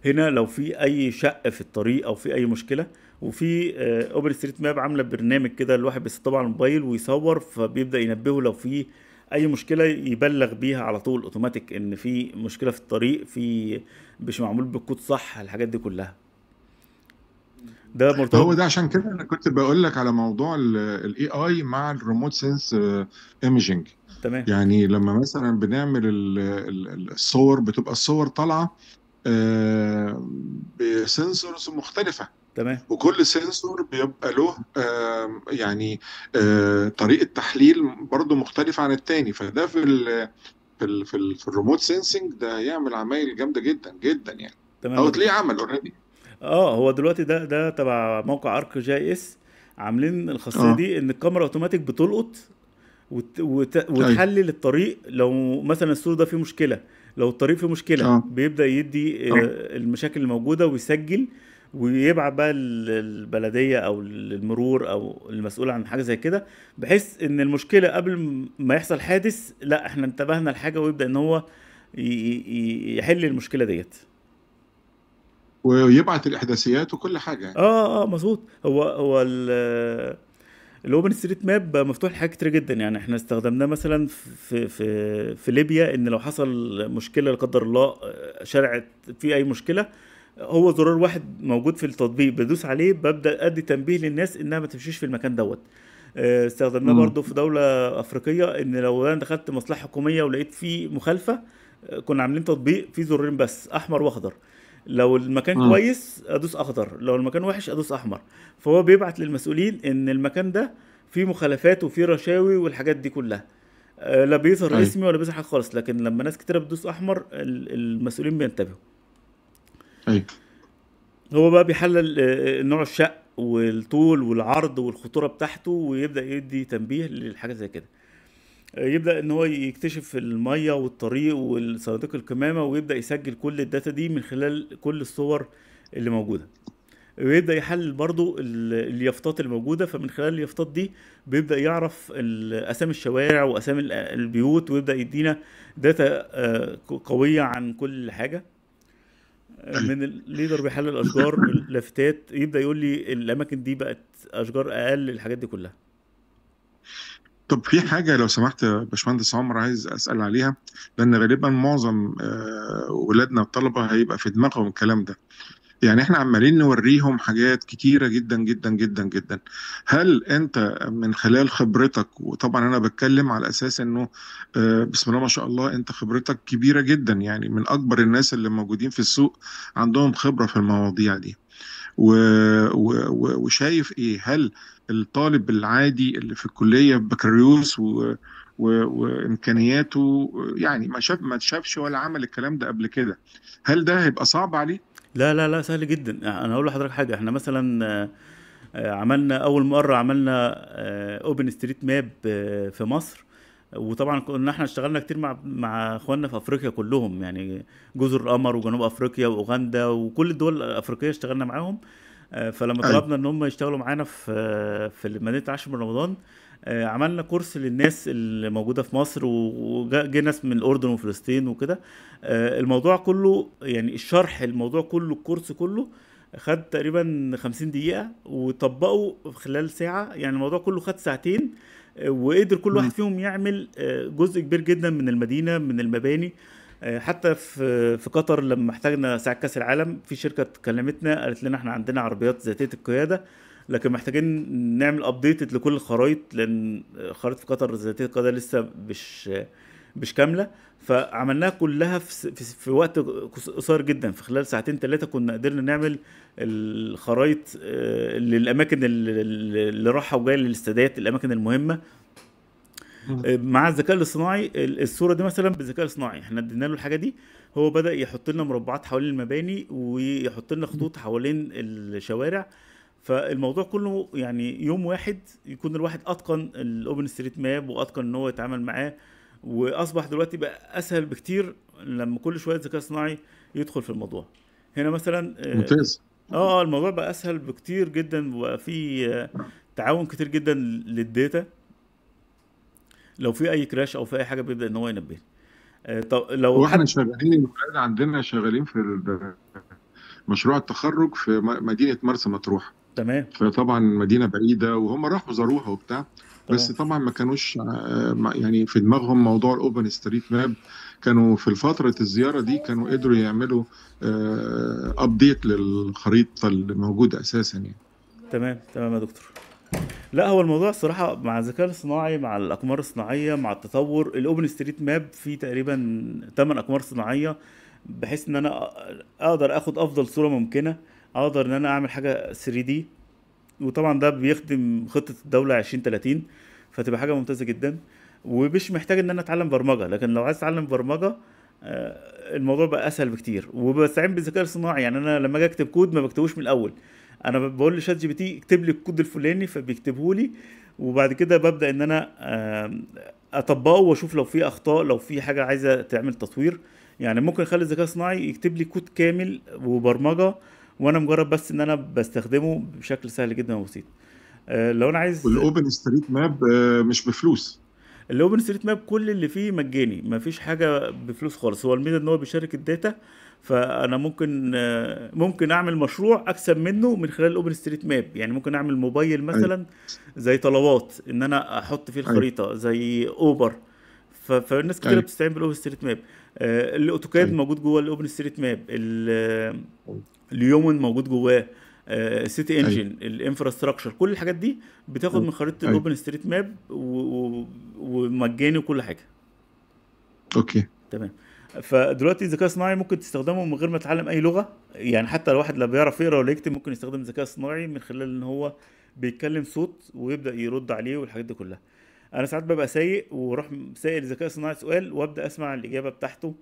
هنا لو في اي شق في الطريق او في اي مشكله وفي اوبر ستريت ماب عامله برنامج كده الواحد بيسطب على الموبايل ويصور فبيبدا ينبهه لو في اي مشكله يبلغ بيها على طول اوتوماتيك ان في مشكله في الطريق في مش معمول بالكود صح الحاجات دي كلها ده مرتبط هو ده عشان كده انا كنت بقول لك على موضوع الاي اي مع الريموت سنس ايمجنج تمام يعني لما مثلا بنعمل الصور بتبقى الصور طالعه آه، بسنسورز مختلفه تمام وكل سنسور بيبقى له آه يعني آه طريقه تحليل برضو مختلفه عن الثاني فده في الـ في الـ في, الـ في الريموت سينسنج ده يعمل عمايل جامده جدا جدا يعني تمام او تلاقيه عمل اوريدي اه هو دلوقتي ده ده تبع موقع ارك جي اس عاملين الخاصيه آه. دي ان الكاميرا اوتوماتيك بتلقط وت... أيوه. وتحلل الطريق لو مثلا السور ده فيه مشكله لو الطريق فيه مشكله آه. بيبدا يدي آه. آه. المشاكل الموجوده ويسجل ويبعت بقى للبلديه او للمرور او المسؤول عن حاجه زي كده بحيث ان المشكله قبل ما يحصل حادث لا احنا انتبهنا لحاجه ويبدا ان هو يحل المشكله ديت ويبعت الاحداثيات وكل حاجه يعني. اه اه مظبوط هو هو الاوبن ستريت ماب مفتوح لحاجات كتير جدا يعني احنا استخدمناه مثلا في في في ليبيا ان لو حصل مشكله لا قدر الله آه، شرعت في اي مشكله هو زرار واحد موجود في التطبيق بدوس عليه ببدا ادي تنبيه للناس انها ما تمشيش في المكان دوت آه، استخدمناه برضو في دوله افريقيه ان لو انا دخلت مصلحه حكوميه ولقيت في مخالفه آه، كنا عاملين تطبيق فيه زرارين بس احمر واخضر لو المكان م. كويس ادوس اخضر لو المكان وحش ادوس احمر فهو بيبعت للمسؤولين ان المكان ده فيه مخالفات وفيه رشاوي والحاجات دي كلها آه، لا بيظهر طيب. اسمي ولا بيظهر حاجه خالص لكن لما ناس كتيره بتدوس احمر المسؤولين بينتبهوا أيوة. هو بقى بيحلل آه، آه، نوع الشق والطول والعرض والخطوره بتاعته ويبدا يدي تنبيه للحاجه زي كده آه، يبدا ان هو يكتشف الميه والطريق والصناديق القمامه ويبدا يسجل كل الداتا دي من خلال كل الصور اللي موجوده ويبدا يحلل برضو اليافطات الموجوده فمن خلال اليافطات دي بيبدا يعرف اسامي الشوارع واسامي البيوت ويبدا يدينا داتا قويه عن كل حاجه من الليدر بيحلل الاشجار لافتات يبدا يقول لي الاماكن دي بقت اشجار اقل الحاجات دي كلها طب في حاجه لو سمحت يا باشمهندس عمر عايز اسال عليها لان غالبا معظم آه، ولادنا الطلبه هيبقى في دماغهم الكلام ده يعني احنا عمالين نوريهم حاجات كتيرة جدا جدا جدا جدا هل انت من خلال خبرتك وطبعا انا بتكلم على اساس انه آه، بسم الله ما شاء الله انت خبرتك كبيرة جدا يعني من اكبر الناس اللي موجودين في السوق عندهم خبرة في المواضيع دي و... و... وشايف ايه هل الطالب العادي اللي في الكلية بكالوريوس و... و... وامكانياته يعني ما شاف ما شافش ولا عمل الكلام ده قبل كده هل ده هيبقى صعب عليه لا لا لا سهل جدا انا اقول لحضرتك حاجه احنا مثلا آه، آه، عملنا اول مره عملنا اوبن ستريت ماب في مصر وطبعا كنا احنا اشتغلنا كتير مع مع اخواننا في افريقيا كلهم يعني جزر القمر وجنوب افريقيا واوغندا وكل الدول الافريقيه اشتغلنا معاهم آه، فلما طلبنا ان هم يشتغلوا معانا في في مدينه 10 من رمضان آه، عملنا كورس للناس اللي موجوده في مصر وجا ناس من الاردن وفلسطين وكده آه، الموضوع كله يعني الشرح الموضوع كله الكورس كله خد تقريبا 50 دقيقه وطبقوا خلال ساعه يعني الموضوع كله خد ساعتين آه، وقدر كل واحد فيهم يعمل جزء كبير جدا من المدينه من المباني حتى في في قطر لما احتاجنا ساعه كاس العالم في شركه كلمتنا قالت لنا احنا عندنا عربيات ذاتيه القياده لكن محتاجين نعمل ابديت لكل الخرايط لان خريطه قطر ذاتيه القياده لسه مش مش كامله فعملناها كلها في, في, وقت قصير جدا في خلال ساعتين ثلاثه كنا قدرنا نعمل الخرايط آه، للاماكن اللي راحه وجايه للاستادات الاماكن المهمه آه، مع الذكاء الاصطناعي الصوره دي مثلا بالذكاء الاصطناعي احنا ادينا له الحاجه دي هو بدا يحط لنا مربعات حوالين المباني ويحط لنا خطوط حوالين الشوارع فالموضوع كله يعني يوم واحد يكون الواحد اتقن الاوبن ستريت ماب واتقن ان هو يتعامل معاه واصبح دلوقتي بقى اسهل بكتير لما كل شويه ذكاء صناعي يدخل في الموضوع هنا مثلا آه، ممتاز آه،, اه الموضوع بقى اسهل بكتير جدا وبقى في آه، تعاون كتير جدا للداتا لو في اي كراش او في اي حاجه بيبدا ان هو ينبهني طب لو واحنا شغالين عندنا شغالين في مشروع التخرج في مدينه مرسى مطروح تمام فطبعا مدينه بعيده وهم راحوا زاروها وبتاع بس طبعا ما كانوش آه، يعني في دماغهم موضوع الاوبن ستريت ماب كانوا في فتره الزياره دي كانوا قدروا يعملوا ابديت آه، للخريطه اللي موجوده اساسا يعني تمام تمام يا دكتور لا هو الموضوع الصراحه مع الذكاء الصناعي مع الاقمار الصناعيه مع التطور الاوبن ستريت ماب فيه تقريبا 8 اقمار صناعيه بحيث ان انا اقدر اخد افضل صوره ممكنه اقدر ان انا اعمل حاجه 3 دي وطبعا ده بيخدم خطه الدوله 2030 فتبقى حاجه ممتازه جدا ومش محتاج ان انا اتعلم برمجه لكن لو عايز اتعلم برمجه آه، الموضوع بقى اسهل بكتير وبستعين بالذكاء الصناعي يعني انا لما اجي اكتب كود ما بكتبوش من الاول انا بقول لشات جي بي تي اكتب لي الكود الفلاني فبيكتبه لي وبعد كده ببدا ان انا اطبقه واشوف لو في اخطاء لو في حاجه عايزه تعمل تطوير يعني ممكن اخلي الذكاء الصناعي يكتب لي كود كامل وبرمجه وانا مجرد بس ان انا بستخدمه بشكل سهل جدا وبسيط آه، لو انا عايز والاوبن ستريت ماب مش بفلوس الاوبن ستريت ماب كل اللي فيه مجاني مفيش حاجه بفلوس خالص هو الميزه ان هو بيشارك الداتا فانا ممكن آه، ممكن اعمل مشروع اكسب منه من خلال الاوبن ستريت ماب يعني ممكن اعمل موبايل أيوة. مثلا زي طلبات ان انا احط فيه أيوة. الخريطه زي اوبر فالناس كتير بتستعين بالاوبن ستريت ماب الاوتوكاد أيوة. موجود جوه الاوبن ستريت ماب اليومن موجود جواه سيتي انجن الانفراستراكشر كل الحاجات دي بتاخد أيوة. من خريطه الاوبن ستريت ماب ومجاني وكل حاجه اوكي تمام فدلوقتي الذكاء الصناعي ممكن تستخدمه من غير ما تتعلم اي لغه يعني حتى الواحد لا بيعرف يقرا ولا يكتب ممكن يستخدم الذكاء الصناعي من خلال ان هو بيتكلم صوت ويبدا يرد عليه والحاجات دي كلها انا ساعات ببقى سايق واروح سائل الذكاء الصناعي سؤال وابدا اسمع الاجابه بتاعته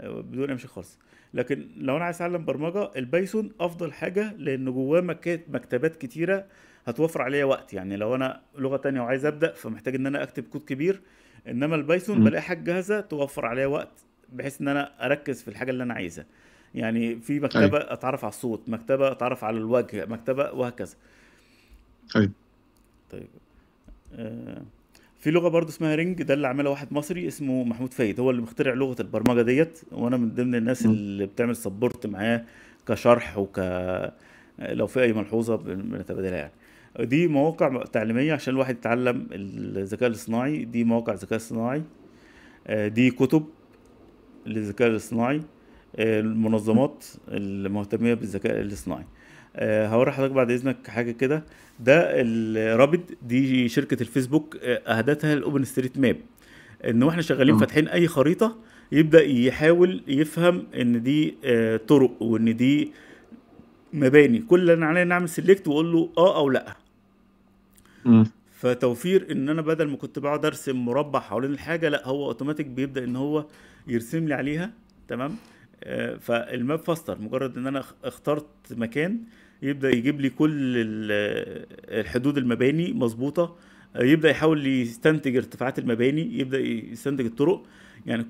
آه، بدون امشي خالص لكن لو انا عايز اتعلم برمجه البايثون افضل حاجه لان جواه مكتبات كتيره هتوفر عليا وقت يعني لو انا لغه تانية وعايز ابدا فمحتاج ان انا اكتب كود كبير انما البايثون بلاقي حاجه جاهزه توفر عليا وقت بحيث ان انا اركز في الحاجه اللي انا عايزها يعني في مكتبه أي. أيوة. اتعرف على الصوت مكتبه اتعرف على الوجه مكتبه وهكذا أي. أيوة. طيب آه. في لغه برضه اسمها رينج ده اللي عملها واحد مصري اسمه محمود فايد هو اللي مخترع لغه البرمجه ديت وانا من ضمن الناس اللي بتعمل سبورت معاه كشرح وك لو في اي ملحوظه بنتبادلها يعني دي مواقع تعليميه عشان الواحد يتعلم الذكاء الاصطناعي دي مواقع ذكاء اصطناعي آه، دي كتب للذكاء الاصطناعي آه، المنظمات المهتميه بالذكاء الاصطناعي هوري آه، حضرتك بعد اذنك حاجه كده ده الرابط دي شركه الفيسبوك اهدتها الاوبن ستريت ماب ان واحنا شغالين فاتحين اي خريطه يبدا يحاول يفهم ان دي آه، طرق وان دي مباني كل اللي انا عليا نعمل سيلكت واقول له اه او لا فتوفير ان انا بدل ما كنت بقعد ارسم مربع حوالين الحاجه لا هو اوتوماتيك بيبدا ان هو يرسم لي عليها تمام آه، فالماب فاستر مجرد ان انا اخترت مكان يبدا يجيب لي كل الحدود المباني مظبوطه آه، يبدا يحاول يستنتج ارتفاعات المباني يبدا يستنتج الطرق يعني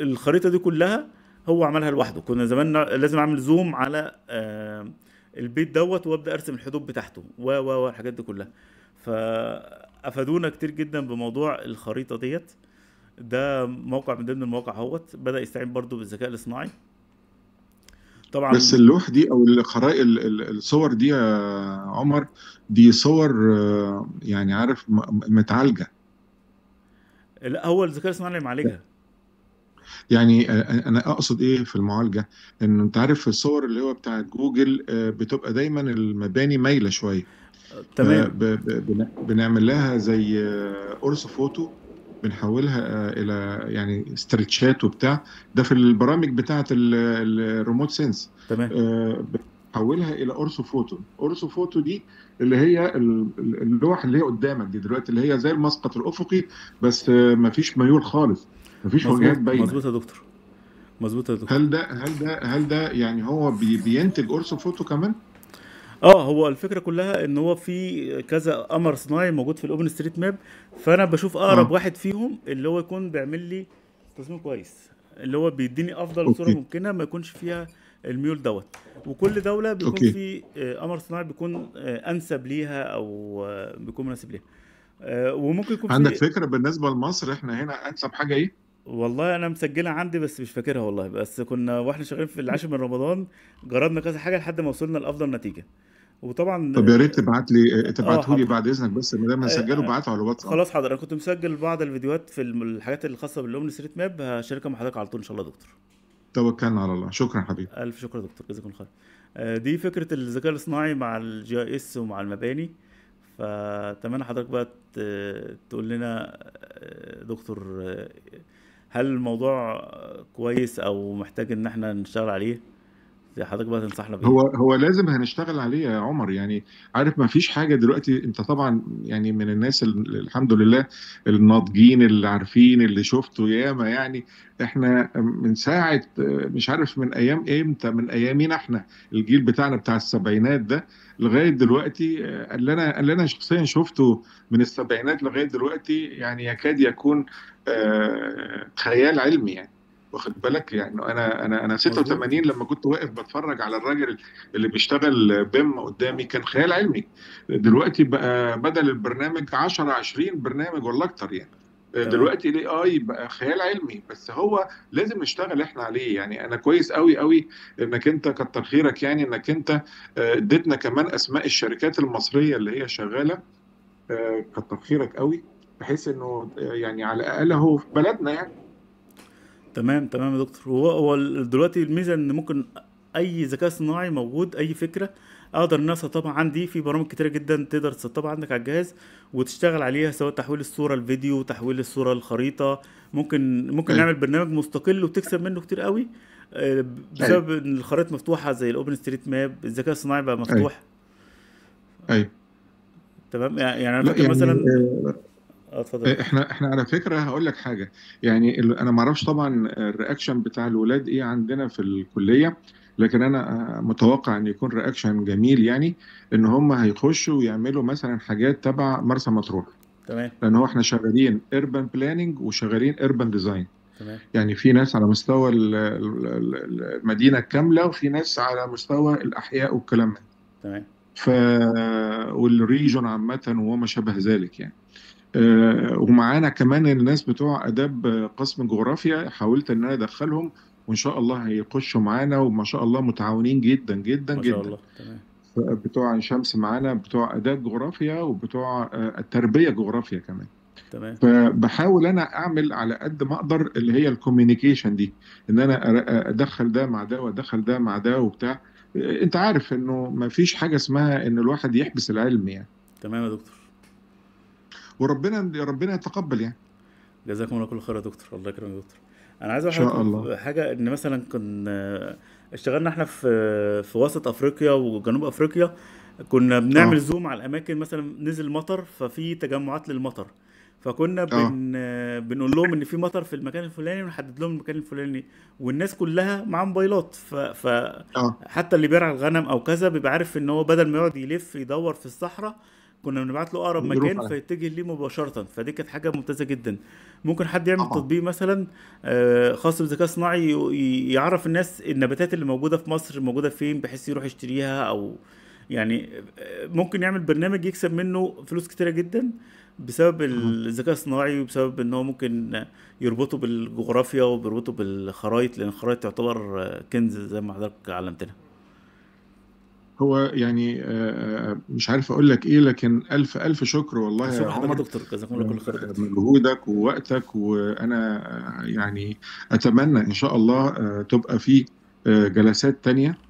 الخريطه دي كلها هو عملها لوحده كنا زمان لازم اعمل زوم على آه، البيت دوت وابدا ارسم الحدود بتاعته و و الحاجات دي كلها فافادونا كتير جدا بموضوع الخريطه ديت ده موقع من ضمن المواقع اهوت بدا يستعين برضه بالذكاء الاصطناعي طبعا بس اللوح دي او الخرائط الصور دي يا عمر دي صور آه، يعني عارف متعالجه لا هو الذكاء الاصطناعي اللي معالجها يعني آه، انا اقصد ايه في المعالجه ان انت عارف الصور اللي هو بتاعت جوجل آه، بتبقى دايما المباني مايله شويه تمام بنعمل لها زي قرص فوتو بنحولها آه، الى يعني استرتشات وبتاع ده في البرامج بتاعه الريموت سنس تمام آه الى اورثو فوتو اورثو فوتو دي اللي هي اللوح اللي هي قدامك دي دلوقتي اللي هي زي المسقط الافقي بس آه، ما فيش ميول خالص ما فيش وجهات باينه مظبوط يا دكتور مظبوط يا دكتور هل ده هل ده هل ده يعني هو بينتج اورثو فوتو كمان اه هو الفكره كلها ان هو في كذا قمر صناعي موجود في الاوبن ستريت ماب فانا بشوف اقرب آه. واحد فيهم اللي هو يكون بيعمل لي تصميم كويس اللي هو بيديني افضل أوكي. صوره ممكنه ما يكونش فيها الميول دوت وكل دوله بيكون أوكي. في آه، قمر صناعي بيكون آه، انسب ليها او آه، بيكون مناسب ليها وممكن يكون عندك فكره بالنسبه لمصر احنا هنا انسب حاجه ايه والله انا مسجلها عندي بس مش فاكرها والله بس كنا واحنا شغالين في العاشر من رمضان جربنا كذا حاجه لحد ما وصلنا لافضل نتيجه وطبعا طب يا ريت تبعت لي آه، آه، تبعته لي بعد اذنك بس ما دام هسجله آه، بعته على الواتساب خلاص حاضر انا كنت مسجل بعض الفيديوهات في الحاجات الخاصه بالاومني ستريت ماب هشاركها مع حضرتك على طول ان شاء الله دكتور توكلنا على الله شكرا حبيبي الف شكر دكتور جزاك الله خير دي فكره الذكاء الاصطناعي مع الجي اي اس ومع المباني فاتمنى حضرتك بقى تقول لنا دكتور هل الموضوع كويس او محتاج ان احنا نشتغل عليه حضرتك بقى تنصحنا بيه هو هو لازم هنشتغل عليه يا عمر يعني عارف ما فيش حاجه دلوقتي انت طبعا يعني من الناس الحمد لله الناضجين اللي عارفين اللي شفته ياما يعني احنا من ساعه مش عارف من ايام امتى من ايامينا احنا الجيل بتاعنا بتاع السبعينات ده لغايه دلوقتي اللي انا اللي انا شخصيا شفته من السبعينات لغايه دلوقتي يعني يكاد يكون آه، خيال علمي يعني واخد بالك يعني انا انا انا 86 لما كنت واقف بتفرج على الراجل اللي بيشتغل بيم قدامي كان خيال علمي دلوقتي بقى بدل البرنامج 10 20 برنامج ولا اكتر يعني آه، دلوقتي الاي اي بقى خيال علمي بس هو لازم نشتغل احنا عليه يعني انا كويس قوي قوي انك انت كتر خيرك يعني انك انت آه، اديتنا كمان اسماء الشركات المصريه اللي هي شغاله آه، كتر خيرك قوي بحيث انه يعني على الاقل هو في بلدنا يعني تمام تمام يا دكتور هو هو دلوقتي الميزه ان ممكن اي ذكاء صناعي موجود اي فكره اقدر ان اسطبها عندي في برامج كتيره جدا تقدر تسطبها عندك على الجهاز وتشتغل عليها سواء تحويل الصوره لفيديو تحويل الصوره الخريطه ممكن ممكن أيوه. نعمل برنامج مستقل وتكسب منه كتير قوي آه، بسبب أيوه. ان الخرائط مفتوحه زي الاوبن ستريت ماب الذكاء الصناعي بقى مفتوح ايوه, أيوه. تمام يعني انا يعني مثلا آه، آه، اتفضل إيه، احنا احنا على فكره هقول لك حاجه يعني انا ما اعرفش طبعا الرياكشن بتاع الولاد ايه عندنا في الكليه لكن انا آه، متوقع ان يكون رياكشن جميل يعني ان هم هيخشوا ويعملوا مثلا حاجات تبع مرسى مطروح تمام لان هو احنا شغالين اربن بلاننج وشغالين اربن ديزاين تمام يعني في ناس على مستوى المدينه الكامله وفي ناس على مستوى الاحياء والكلام ده تمام ف والريجون عامه وما شابه ذلك يعني آه، ومعانا كمان الناس بتوع اداب آه، قسم جغرافيا حاولت ان انا ادخلهم وان شاء الله هيخشوا معانا وما شاء الله متعاونين جدا جدا ما شاء جدا الله. تمام. بتوع شمس معانا بتوع اداب جغرافيا وبتوع آه، التربيه جغرافيا كمان تمام فبحاول انا اعمل على قد ما اقدر اللي هي الكوميونيكيشن دي ان انا ادخل ده مع ده وادخل ده مع ده وبتاع انت عارف انه ما فيش حاجه اسمها ان الواحد يحبس العلم يعني تمام يا دكتور وربنا ربنا يتقبل يعني جزاكم الله كل خير يا دكتور الله يكرمك يا دكتور انا عايز اقول حاجه ان مثلا كنا اشتغلنا احنا في في وسط افريقيا وجنوب افريقيا كنا بنعمل آه. زوم على الاماكن مثلا نزل مطر ففي تجمعات للمطر فكنا آه. بن بنقول لهم ان في مطر في المكان الفلاني ونحدد لهم المكان الفلاني والناس كلها معاها موبايلات ف... ف... آه. حتى اللي بيرعى الغنم او كذا بيبقى عارف ان هو بدل ما يقعد يلف يدور في الصحراء كنا بنبعت له اقرب مكان فيتجه ليه مباشره فدي كانت حاجه ممتازه جدا ممكن حد يعمل تطبيق مثلا آه، خاص بالذكاء الصناعي يعرف الناس النباتات اللي موجوده في مصر موجوده فين بحيث يروح يشتريها او يعني آه، ممكن يعمل برنامج يكسب منه فلوس كتيره جدا بسبب الذكاء الصناعي وبسبب ان هو ممكن يربطه بالجغرافيا وبيربطه بالخرايط لان الخرايط تعتبر كنز زي ما حضرتك علمتنا هو يعني آه، آه، آه، مش عارف اقول لك ايه لكن الف الف شكر والله يا عمر دكتور جزاك الله كل خير مجهودك ووقتك وانا يعني اتمنى ان شاء الله تبقى في جلسات تانية